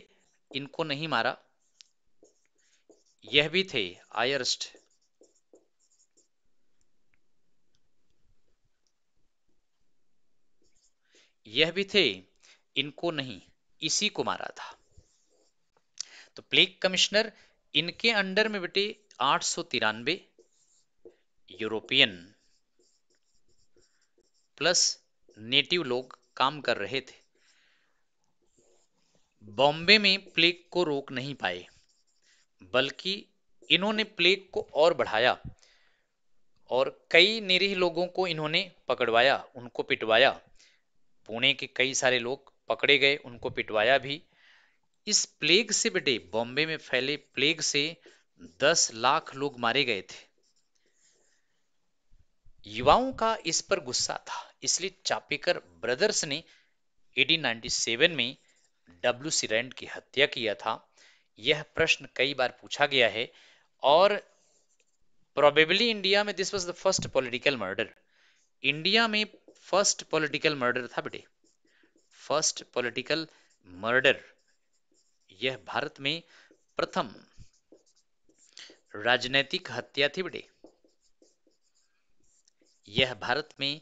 इनको नहीं मारा यह भी थे आयर्स्ट यह भी थे इनको नहीं इसी को मारा था तो प्लेग कमिश्नर इनके अंडर में बेटे आठ यूरोपियन प्लस नेटिव लोग काम कर रहे थे बॉम्बे में प्लेग को रोक नहीं पाए बल्कि इन्होंने प्लेग को और बढ़ाया और कई निरीह लोगों को इन्होंने पकड़वाया उनको पिटवाया पुणे के कई सारे लोग पकड़े गए उनको पिटवाया भी इस प्लेग से बेटे बॉम्बे में फैले प्लेग से दस लाख लोग मारे गए थे युवाओं का इस पर गुस्सा था इसलिए चापेकर ब्रदर्स ने 1897 में डब्ल्यू सिरेंड की हत्या किया था यह प्रश्न कई बार पूछा गया है और प्रोबेबली इंडिया में this was the first political murder India में फर्स्ट पोलिटिकल मर्डर था बेटे फर्स्ट पोलिटिकल मर्डर यह भारत में प्रथम राजनैतिक हत्या थी बेटे यह भारत में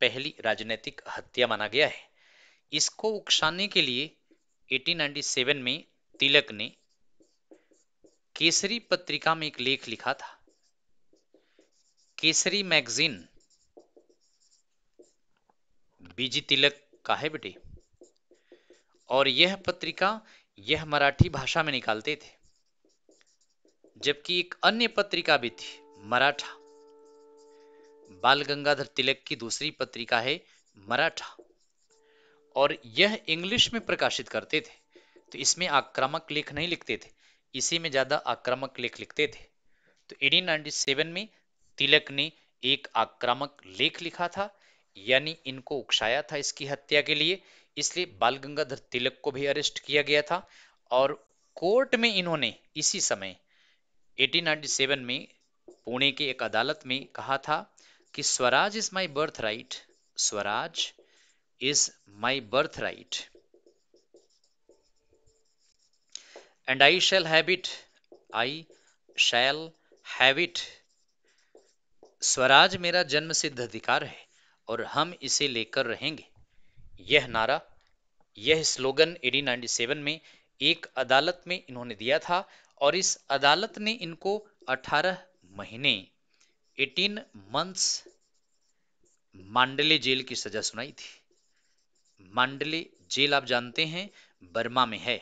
पहली राजनैतिक हत्या माना गया है इसको उकसाने के लिए 1897 में तिलक ने केसरी पत्रिका में एक लेख लिखा था केसरी मैगजीन बीजी तिलक का है बेटे और यह पत्रिका यह मराठी भाषा में निकालते थे जबकि एक अन्य पत्रिका भी थी मराठा बाल गंगाधर तिलक की दूसरी पत्रिका है मराठा और यह इंग्लिश में प्रकाशित करते थे तो इसमें आक्रामक लेख नहीं लिखते थे इसी में ज़्यादा आक्रामक लेख लिखते थे तो 1897 में तिलक ने एक आक्रामक लेख लिखा था यानी इनको उकसाया था इसकी हत्या के लिए इसलिए बाल गंगाधर तिलक को भी अरेस्ट किया गया था और कोर्ट में इन्होंने इसी समय 1897 में पुणे की एक अदालत में कहा था कि Swaraj is my birth right Swaraj is my birthright and I shall have it I shall have it Swaraj मेरा जन्म सिद्ध अधिकार है और हम इसे लेकर रहेंगे यह नारा यह स्लोगन 1897 में एक अदालत में इन्होंने दिया था और इस अदालत ने इनको 18 महीने 18 मंथ्स मांडले जेल की सजा सुनाई थी मंडली जेल आप जानते हैं बर्मा में है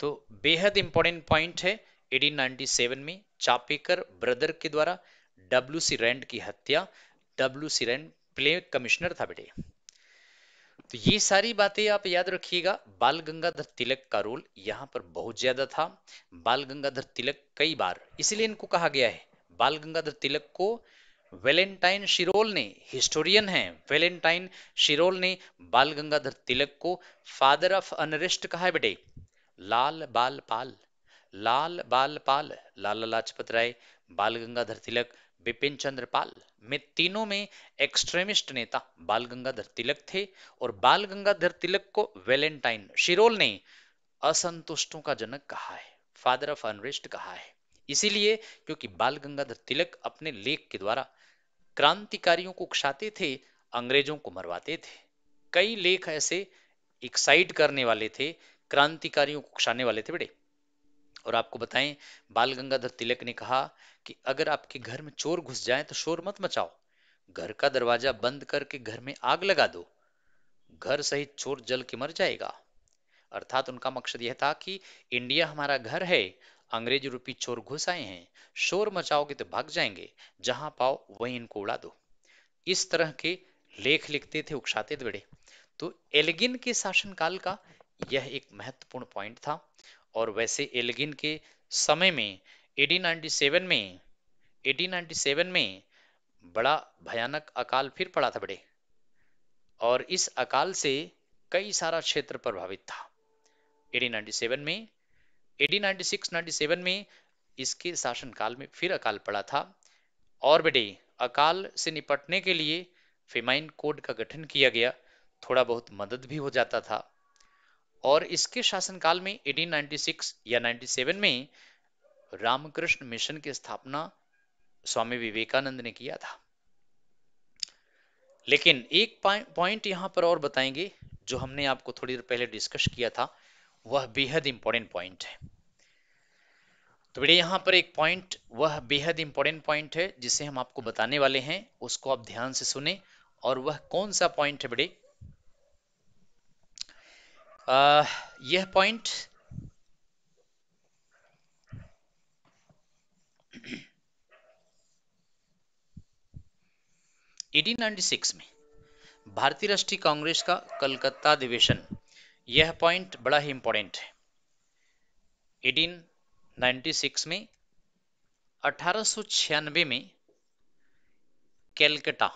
तो बेहद इंपॉर्टेंट पॉइंट है 1897 में चापेकर ब्रदर के द्वारा डब्ल्यू सी रैंड की हत्या W C Rand plague commissioner था बेटे तो ये सारी बातें आप याद रखिएगा बाल गंगाधर तिलक का रोल यहाँ पर बहुत ज्यादा था बाल गंगाधर तिलक कई बार इसलिए इनको कहा गया है बाल गंगाधर तिलक को वेलेंटाइन शिरोल ने हिस्टोरियन है वेलेंटाइन शिरोल ने बाल गंगाधर तिलक को फादर ऑफ अनरिस्ट कहा है बेटे लाल बाल पाल लाल बाल पाल लाला लाजपत राय बाल गंगाधर तिलक बिपिन चंद्र पाल में तीनों में एक्सट्रीमिस्ट नेता बाल गंगाधर तिलक थे और बाल गंगाधर तिलक को वेलेंटाइन शिरोल ने असंतुष्टों का जनक कहा है फादर ऑफ अनरिस्ट कहा है इसीलिए क्योंकि बाल गंगाधर तिलक अपने लेख के द्वारा क्रांतिकारियों को उकसाते थे अंग्रेजों को मरवाते थे कई लेख ऐसे एक्साइट करने वाले थे क्रांतिकारियों को उकसाने वाले थे बड़े और आपको बताएं बाल गंगाधर तिलक ने कहा कि अगर आपके घर में चोर घुस जाए तो शोर मत मचाओ घर का दरवाजा बंद करके घर में आग लगा दो घर सहित चोर जल के मर जाएगा अर्थात उनका मकसद यह था कि इंडिया हमारा घर है अंग्रेज रूपी चोर घुस आए हैं शोर मचाओगे तो भाग जाएंगे जहां पाओ वहीं इनको उड़ा दो इस तरह के लेख लिखते थे उकसाते द्विड़े तो एलगिन के शासनकाल का यह एक महत्वपूर्ण पॉइंट था और वैसे एलगिन के समय में एटीन में एटीन में बड़ा भयानक अकाल फिर पड़ा था बड़े और इस अकाल से कई सारा क्षेत्र प्रभावित था एटीन में 1896 97 में इसके शासनकाल में फिर अकाल पड़ा था और बेटे अकाल से निपटने के लिए फेमाइन कोड का गठन किया गया थोड़ा बहुत मदद भी हो जाता था और इसके शासनकाल में 1896 या 97 में रामकृष्ण मिशन की स्थापना स्वामी विवेकानंद ने किया था लेकिन एक पॉइंट यहां पर और बताएंगे जो हमने आपको थोड़ी देर पहले डिस्कस किया था वह बेहद इंपॉर्टेंट पॉइंट है तो बेटे यहाँ पर एक पॉइंट वह बेहद इंपॉर्टेंट पॉइंट है जिसे हम आपको बताने वाले हैं उसको आप ध्यान से सुने और वह कौन सा पॉइंट है बेटे यह पॉइंट एटीन में भारतीय राष्ट्रीय कांग्रेस का कलकत्ता अधिवेशन यह पॉइंट बड़ा ही इंपॉर्टेंट है 1896 में 1896 में कैलकटा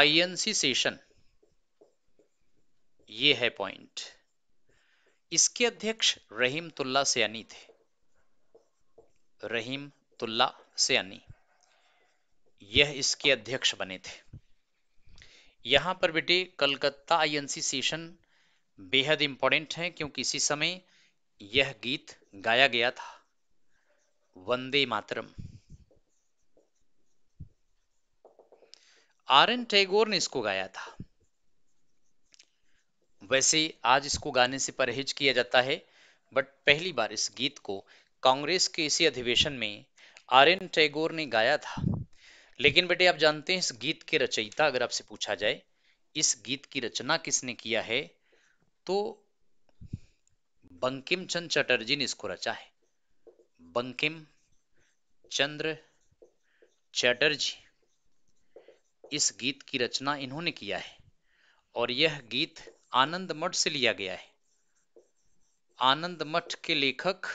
आईएनसी सेशन ये है पॉइंट इसके अध्यक्ष रहीम तुल्ला सयानी थे रहीम तुल्ला सयानी यह इसके अध्यक्ष बने थे यहाँ पर बेटे कलकत्ता आईएनसी सेशन बेहद इंपॉर्टेंट है क्योंकि इसी समय यह गीत गाया गया था वंदे मातरम आर एन टैगोर ने इसको गाया था वैसे आज इसको गाने से परहेज किया जाता है बट पहली बार इस गीत को कांग्रेस के इसी अधिवेशन में आर एन टैगोर ने गाया था लेकिन बेटे आप जानते हैं इस गीत के रचयिता अगर आपसे पूछा जाए इस गीत की रचना किसने किया है तो बंकिम चंद चटर्जी ने इसको रचा है बंकिम चंद्र चटर्जी इस गीत की रचना इन्होंने किया है और यह गीत आनंद मठ से लिया गया है आनंद मठ के लेखक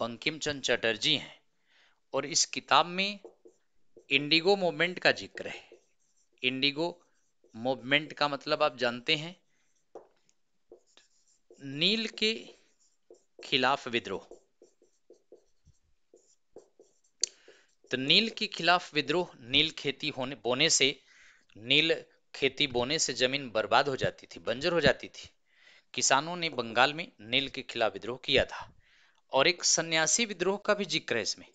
बंकिम चंद चटर्जी हैं और इस किताब में इंडिगो मूवमेंट का जिक्र है इंडिगो मूवमेंट का मतलब आप जानते हैं नील के खिलाफ विद्रोह तो नील के खिलाफ विद्रोह नील खेती होने बोने से नील खेती बोने से जमीन बर्बाद हो जाती थी बंजर हो जाती थी किसानों ने बंगाल में नील के खिलाफ विद्रोह किया था और एक सन्यासी विद्रोह का भी जिक्र है इसमें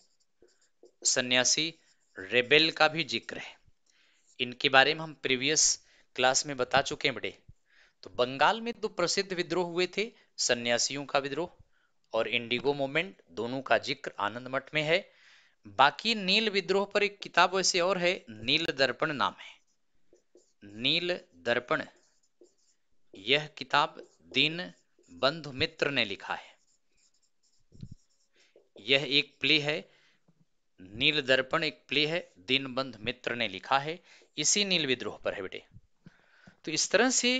सन्यासी रेबेल का भी जिक्र है इनके बारे में हम प्रीवियस क्लास में बता चुके हैं बड़े तो बंगाल में दो प्रसिद्ध विद्रोह हुए थे सन्यासियों का विद्रोह और इंडिगो मोमेंट दोनों का जिक्र आनंद मठ में है बाकी नील विद्रोह पर एक किताब वैसे और है नील दर्पण नाम है नील दर्पण यह किताब दीन बंधु मित्र ने लिखा है यह एक प्ले है नील दर्पण एक प्ले है दीनबंध मित्र ने लिखा है इसी नील विद्रोह पर है बेटे तो इस तरह से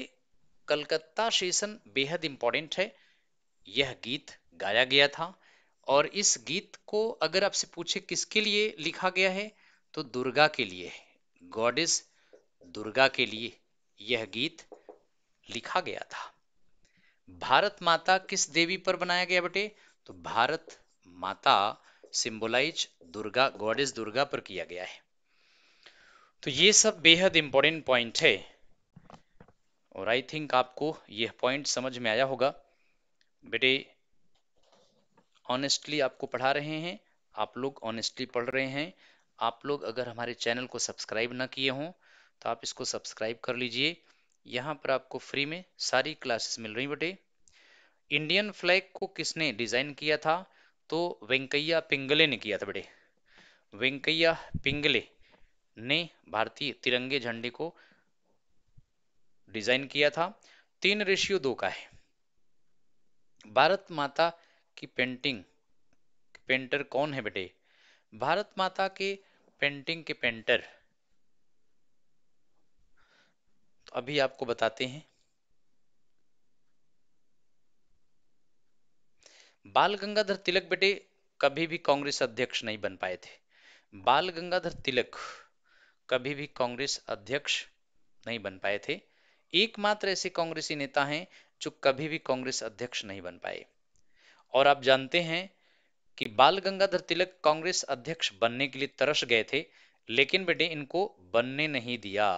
कलकत्ता सेशन बेहद इंपॉर्टेंट है यह गीत गाया गया था और इस गीत को अगर आपसे पूछे किसके लिए लिखा गया है तो दुर्गा के लिए है गॉडेस दुर्गा के लिए यह गीत लिखा गया था भारत माता किस देवी पर बनाया गया बेटे तो भारत माता सिंबलाइज दुर्गा गॉडेस दुर्गा पर किया गया है तो ये सब बेहद इंपॉर्टेंट पॉइंट है और आई थिंक आपको यह पॉइंट समझ में आया होगा बेटे ऑनेस्टली आपको पढ़ा रहे हैं आप लोग ऑनेस्टली पढ़ रहे हैं आप लोग अगर हमारे चैनल को सब्सक्राइब ना किए हों तो आप इसको सब्सक्राइब कर लीजिए यहाँ पर आपको फ्री में सारी क्लासेस मिल रही बेटे इंडियन फ्लैग को किसने डिज़ाइन किया था तो वेंकैया पिंगले ने किया था बेटे वेंकैया पिंगले ने भारतीय तिरंगे झंडे को डिजाइन किया था तीन रेशियो दो का है भारत माता की पेंटिंग पेंटर कौन है बेटे भारत माता के पेंटिंग के पेंटर तो अभी आपको बताते हैं बाल गंगाधर तिलक बेटे कभी भी कांग्रेस अध्यक्ष नहीं बन पाए थे बाल गंगाधर तिलक कभी भी कांग्रेस अध्यक्ष नहीं बन पाए थे एकमात्र ऐसे कांग्रेसी नेता हैं जो कभी भी कांग्रेस अध्यक्ष नहीं बन पाए और आप जानते हैं कि बाल गंगाधर तिलक कांग्रेस अध्यक्ष बनने के लिए तरस गए थे लेकिन बेटे इनको बनने नहीं दिया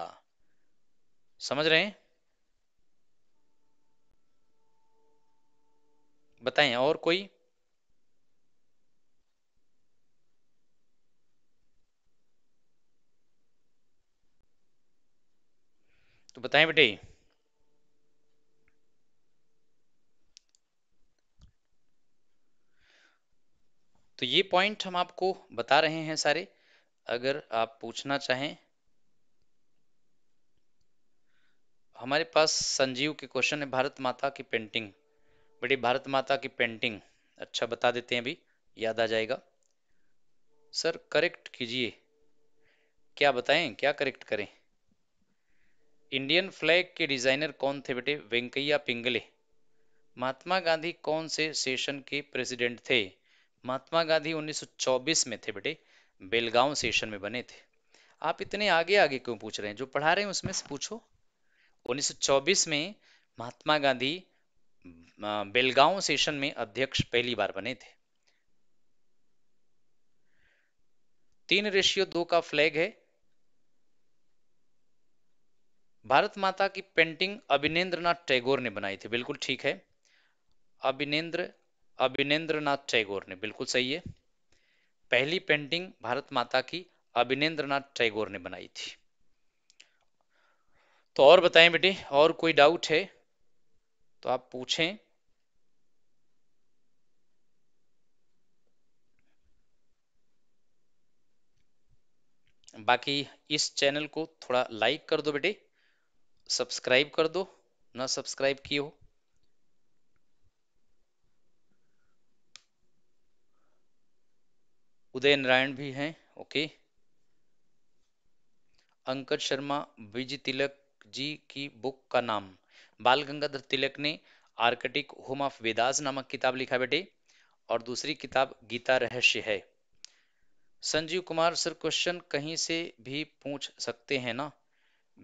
समझ रहे हैं बताएं और कोई तो बताएं बेटे तो ये पॉइंट हम आपको बता रहे हैं सारे अगर आप पूछना चाहें हमारे पास संजीव के क्वेश्चन है भारत माता की पेंटिंग बेटी भारत माता की पेंटिंग अच्छा बता देते हैं अभी याद आ जाएगा सर करेक्ट कीजिए क्या बताएं क्या करेक्ट करें इंडियन फ्लैग के डिजाइनर कौन थे बेटे वेंकैया पिंगले महात्मा गांधी कौन से सेशन के प्रेसिडेंट थे महात्मा गांधी 1924 में थे बेटे बेलगांव सेशन में बने थे आप इतने आगे आगे क्यों पूछ रहे हैं जो पढ़ा रहे हैं उसमें से पूछो 1924 में महात्मा गांधी बेलगांव सेशन में अध्यक्ष पहली बार बने थे तीन रेशियो दो का फ्लैग है भारत माता की पेंटिंग अभिनेन्द्रनाथ टैगोर ने बनाई थी बिल्कुल ठीक है अभिनेन्द्र अभिनेन्द्रनाथ टैगोर ने बिल्कुल सही है पहली पेंटिंग भारत माता की अभिनेन्द्रनाथ टैगोर ने बनाई थी तो और बताएं बेटे और कोई डाउट है तो आप पूछें बाकी इस चैनल को थोड़ा लाइक कर दो बेटे सब्सक्राइब कर दो ना सब्सक्राइब किए हो उदय नारायण भी हैं ओके अंकज शर्मा विजय तिलक जी की बुक का नाम बाल गंगाधर तिलक ने आर्कटिक होम ऑफ वेदास नामक किताब लिखा बेटे और दूसरी किताब गीता रहस्य है संजीव कुमार सर क्वेश्चन कहीं से भी पूछ सकते हैं ना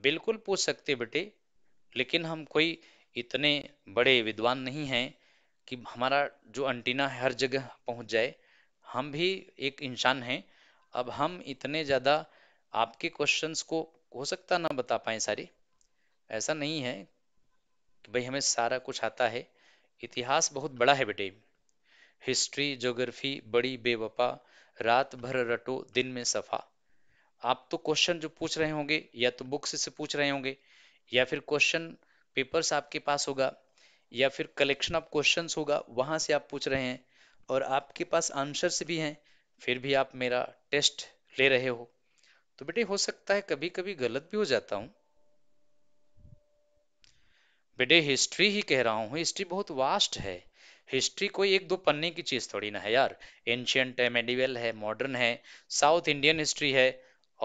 बिल्कुल पूछ सकते बेटे लेकिन हम कोई इतने बड़े विद्वान नहीं हैं कि हमारा जो अंटीना है हर जगह पहुंच जाए हम भी एक इंसान हैं अब हम इतने ज़्यादा आपके क्वेश्चंस को हो सकता ना बता पाए सारे ऐसा नहीं है कि भाई हमें सारा कुछ आता है इतिहास बहुत बड़ा है बेटे हिस्ट्री जोग्राफी बड़ी बेवफा रात भर रटो दिन में सफा आप तो क्वेश्चन जो पूछ रहे होंगे या तो बुक्स से पूछ रहे होंगे या फिर क्वेश्चन पेपर्स आपके पास होगा या फिर कलेक्शन ऑफ क्वेश्चन होगा वहां से आप पूछ रहे हैं और आपके पास आंसर्स भी हैं फिर भी आप मेरा टेस्ट ले रहे हो तो बेटे हो सकता है कभी कभी गलत भी हो जाता हूँ बेटे हिस्ट्री ही कह रहा हूँ हिस्ट्री बहुत वास्ट है हिस्ट्री कोई एक दो पन्ने की चीज़ थोड़ी ना है यार एंशियंट है मेडिवल है मॉडर्न है साउथ इंडियन हिस्ट्री है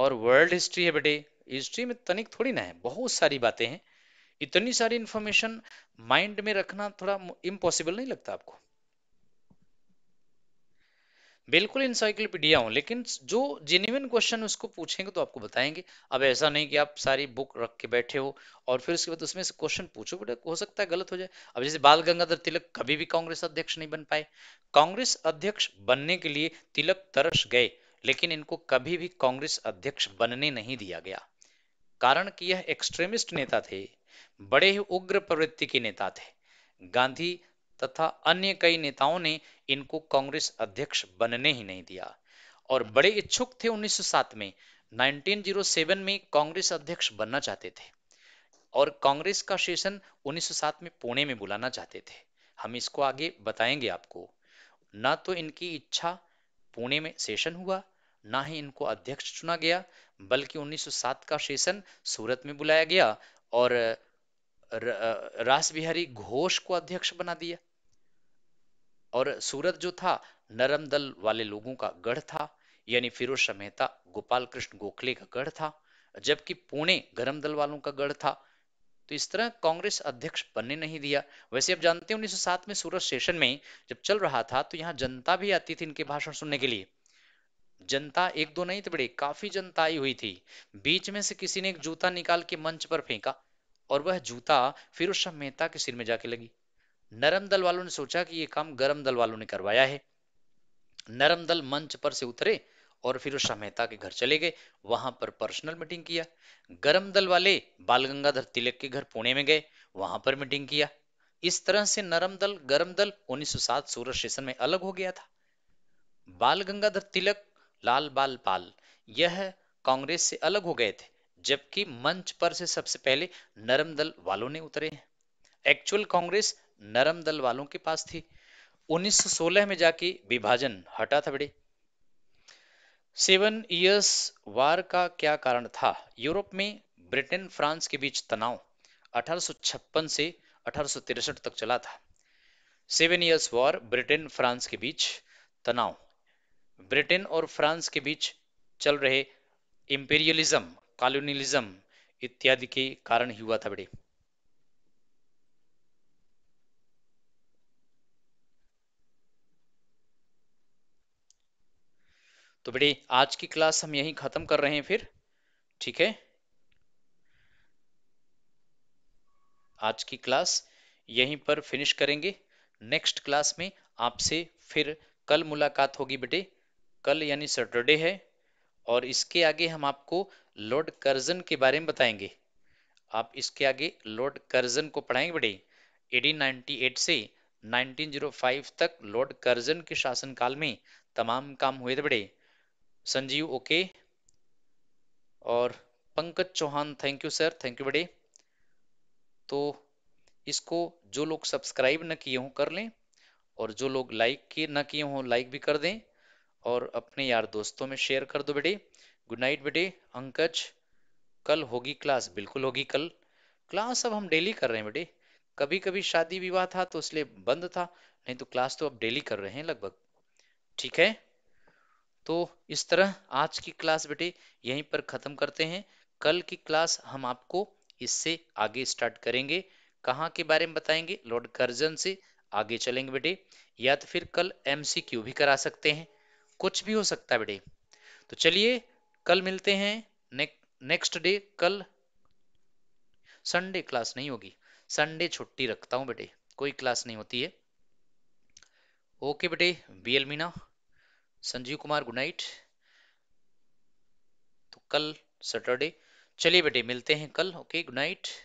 और वर्ल्ड हिस्ट्री है बेटे हिस्ट्री में तनिक थोड़ी ना है बहुत सारी बातें हैं इतनी सारी इंफॉर्मेशन माइंड में रखना थोड़ा इम्पॉसिबल नहीं लगता आपको बिल्कुल इंसाइक्लोपीडिया हो लेकिन जो जेन्यून क्वेश्चन उसको पूछेंगे तो आपको बताएंगे अब ऐसा नहीं कि आप सारी बुक रख के बैठे हो और फिर उसके बाद उसमें से क्वेश्चन पूछो बेटा हो सकता है गलत हो जाए अब जैसे बाल गंगाधर तिलक कभी भी कांग्रेस अध्यक्ष नहीं बन पाए कांग्रेस अध्यक्ष बनने के लिए तिलक तरस गए लेकिन इनको कभी भी कांग्रेस अध्यक्ष बनने नहीं दिया गया कारण कि यह एक्सट्रीमिस्ट नेता थे बड़े ही उग्र प्रवृत्ति के नेता थे गांधी तथा अन्य कई नेताओं ने इनको कांग्रेस अध्यक्ष बनने ही नहीं दिया और बड़े इच्छुक थे 1907 में 1907 में कांग्रेस अध्यक्ष बनना चाहते थे और कांग्रेस का सेशन 1907 में पुणे में बुलाना चाहते थे हम इसको आगे बताएंगे आपको ना तो इनकी इच्छा पुणे में सेशन हुआ ना ही इनको अध्यक्ष चुना गया बल्कि 1907 का सेशन सूरत में बुलाया गया और रास बिहारी घोष को अध्यक्ष बना दिया और सूरत जो था नरम दल वाले लोगों का गढ़ था यानी फिरोज शाह मेहता गोपाल कृष्ण गोखले का गढ़ था जबकि पुणे गरम दल वालों का गढ़ था तो इस तरह कांग्रेस अध्यक्ष बनने नहीं दिया वैसे आप जानते हैं 1907 में सूरत सेशन में जब चल रहा था तो यहाँ जनता भी आती थी इनके भाषण सुनने के लिए जनता एक दो नहीं थे बड़े काफी जनता आई हुई थी बीच में से किसी ने एक जूता निकाल के मंच पर फेंका और वह जूता फिरोज शाह मेहता के सिर में जाके लगी नरम दल वालों ने सोचा कि ये काम गर्म दल वालों ने करवाया है नरम दल मंच पर से उतरे और फिर वो के घर चले गए वहां पर पर्सनल मीटिंग किया गर्म दल वाले बाल गंगाधर तिलक के घर पुणे में गए वहां पर मीटिंग किया इस तरह से नरम दल गरम दल 1907 सूरज सेशन में अलग हो गया था बाल गंगाधर तिलक लाल बाल पाल यह कांग्रेस से अलग हो गए थे जबकि मंच पर से सबसे पहले नरम दल वालों ने उतरे एक्चुअल कांग्रेस नरम दल वालों के पास थी 1916 में जाके विभाजन हटा था बड़े सेवन ईयर्स वार का क्या कारण था यूरोप में ब्रिटेन फ्रांस के बीच तनाव 1856 से अठारह तक चला था seven years war Britain France के बीच तनाव ब्रिटेन और फ्रांस के बीच चल रहे इम्पेरियलिज्म कॉलोनियलिज्म इत्यादि के कारण ही हुआ था बड़े तो बेटे आज की क्लास हम यहीं ख़त्म कर रहे हैं फिर ठीक है आज की क्लास यहीं पर फिनिश करेंगे नेक्स्ट क्लास में आपसे फिर कल मुलाकात होगी बेटे कल यानी सैटरडे है और इसके आगे हम आपको लॉर्ड कर्जन के बारे में बताएंगे आप इसके आगे लॉर्ड कर्जन को पढ़ाएंगे बेटे एडी से 1905 तक लॉर्ड कर्जन के शासनकाल में तमाम काम हुए थे बेटे संजीव ओके और Pankaj Chauhan thank you sir thank you बड़े तो इसको जो लोग सब्सक्राइब ना किए हों कर लें और जो लोग लाइक किए ना किए हों लाइक भी कर दें और अपने यार दोस्तों में शेयर कर दो बेटे गुड नाइट बेटे अंकज कल होगी क्लास बिल्कुल होगी कल क्लास अब हम डेली कर रहे हैं बेटे कभी कभी शादी विवाह था तो इसलिए बंद था नहीं तो क्लास तो अब डेली कर रहे हैं लगभग ठीक है तो इस तरह आज की क्लास बेटे यहीं पर ख़त्म करते हैं कल की क्लास हम आपको इससे आगे स्टार्ट करेंगे कहाँ के बारे में बताएंगे लॉर्ड कर्जन से आगे चलेंगे बेटे या तो फिर कल एम भी करा सकते हैं कुछ भी हो सकता है बेटे तो चलिए कल मिलते हैं नेक्स्ट डे कल संडे क्लास नहीं होगी संडे छुट्टी रखता हूँ बेटे कोई क्लास नहीं होती है ओके बेटे B L Meena Sanjeev Kumar good night तो कल सैटरडे चलिए बेटे मिलते हैं कल ओके गुड नाइट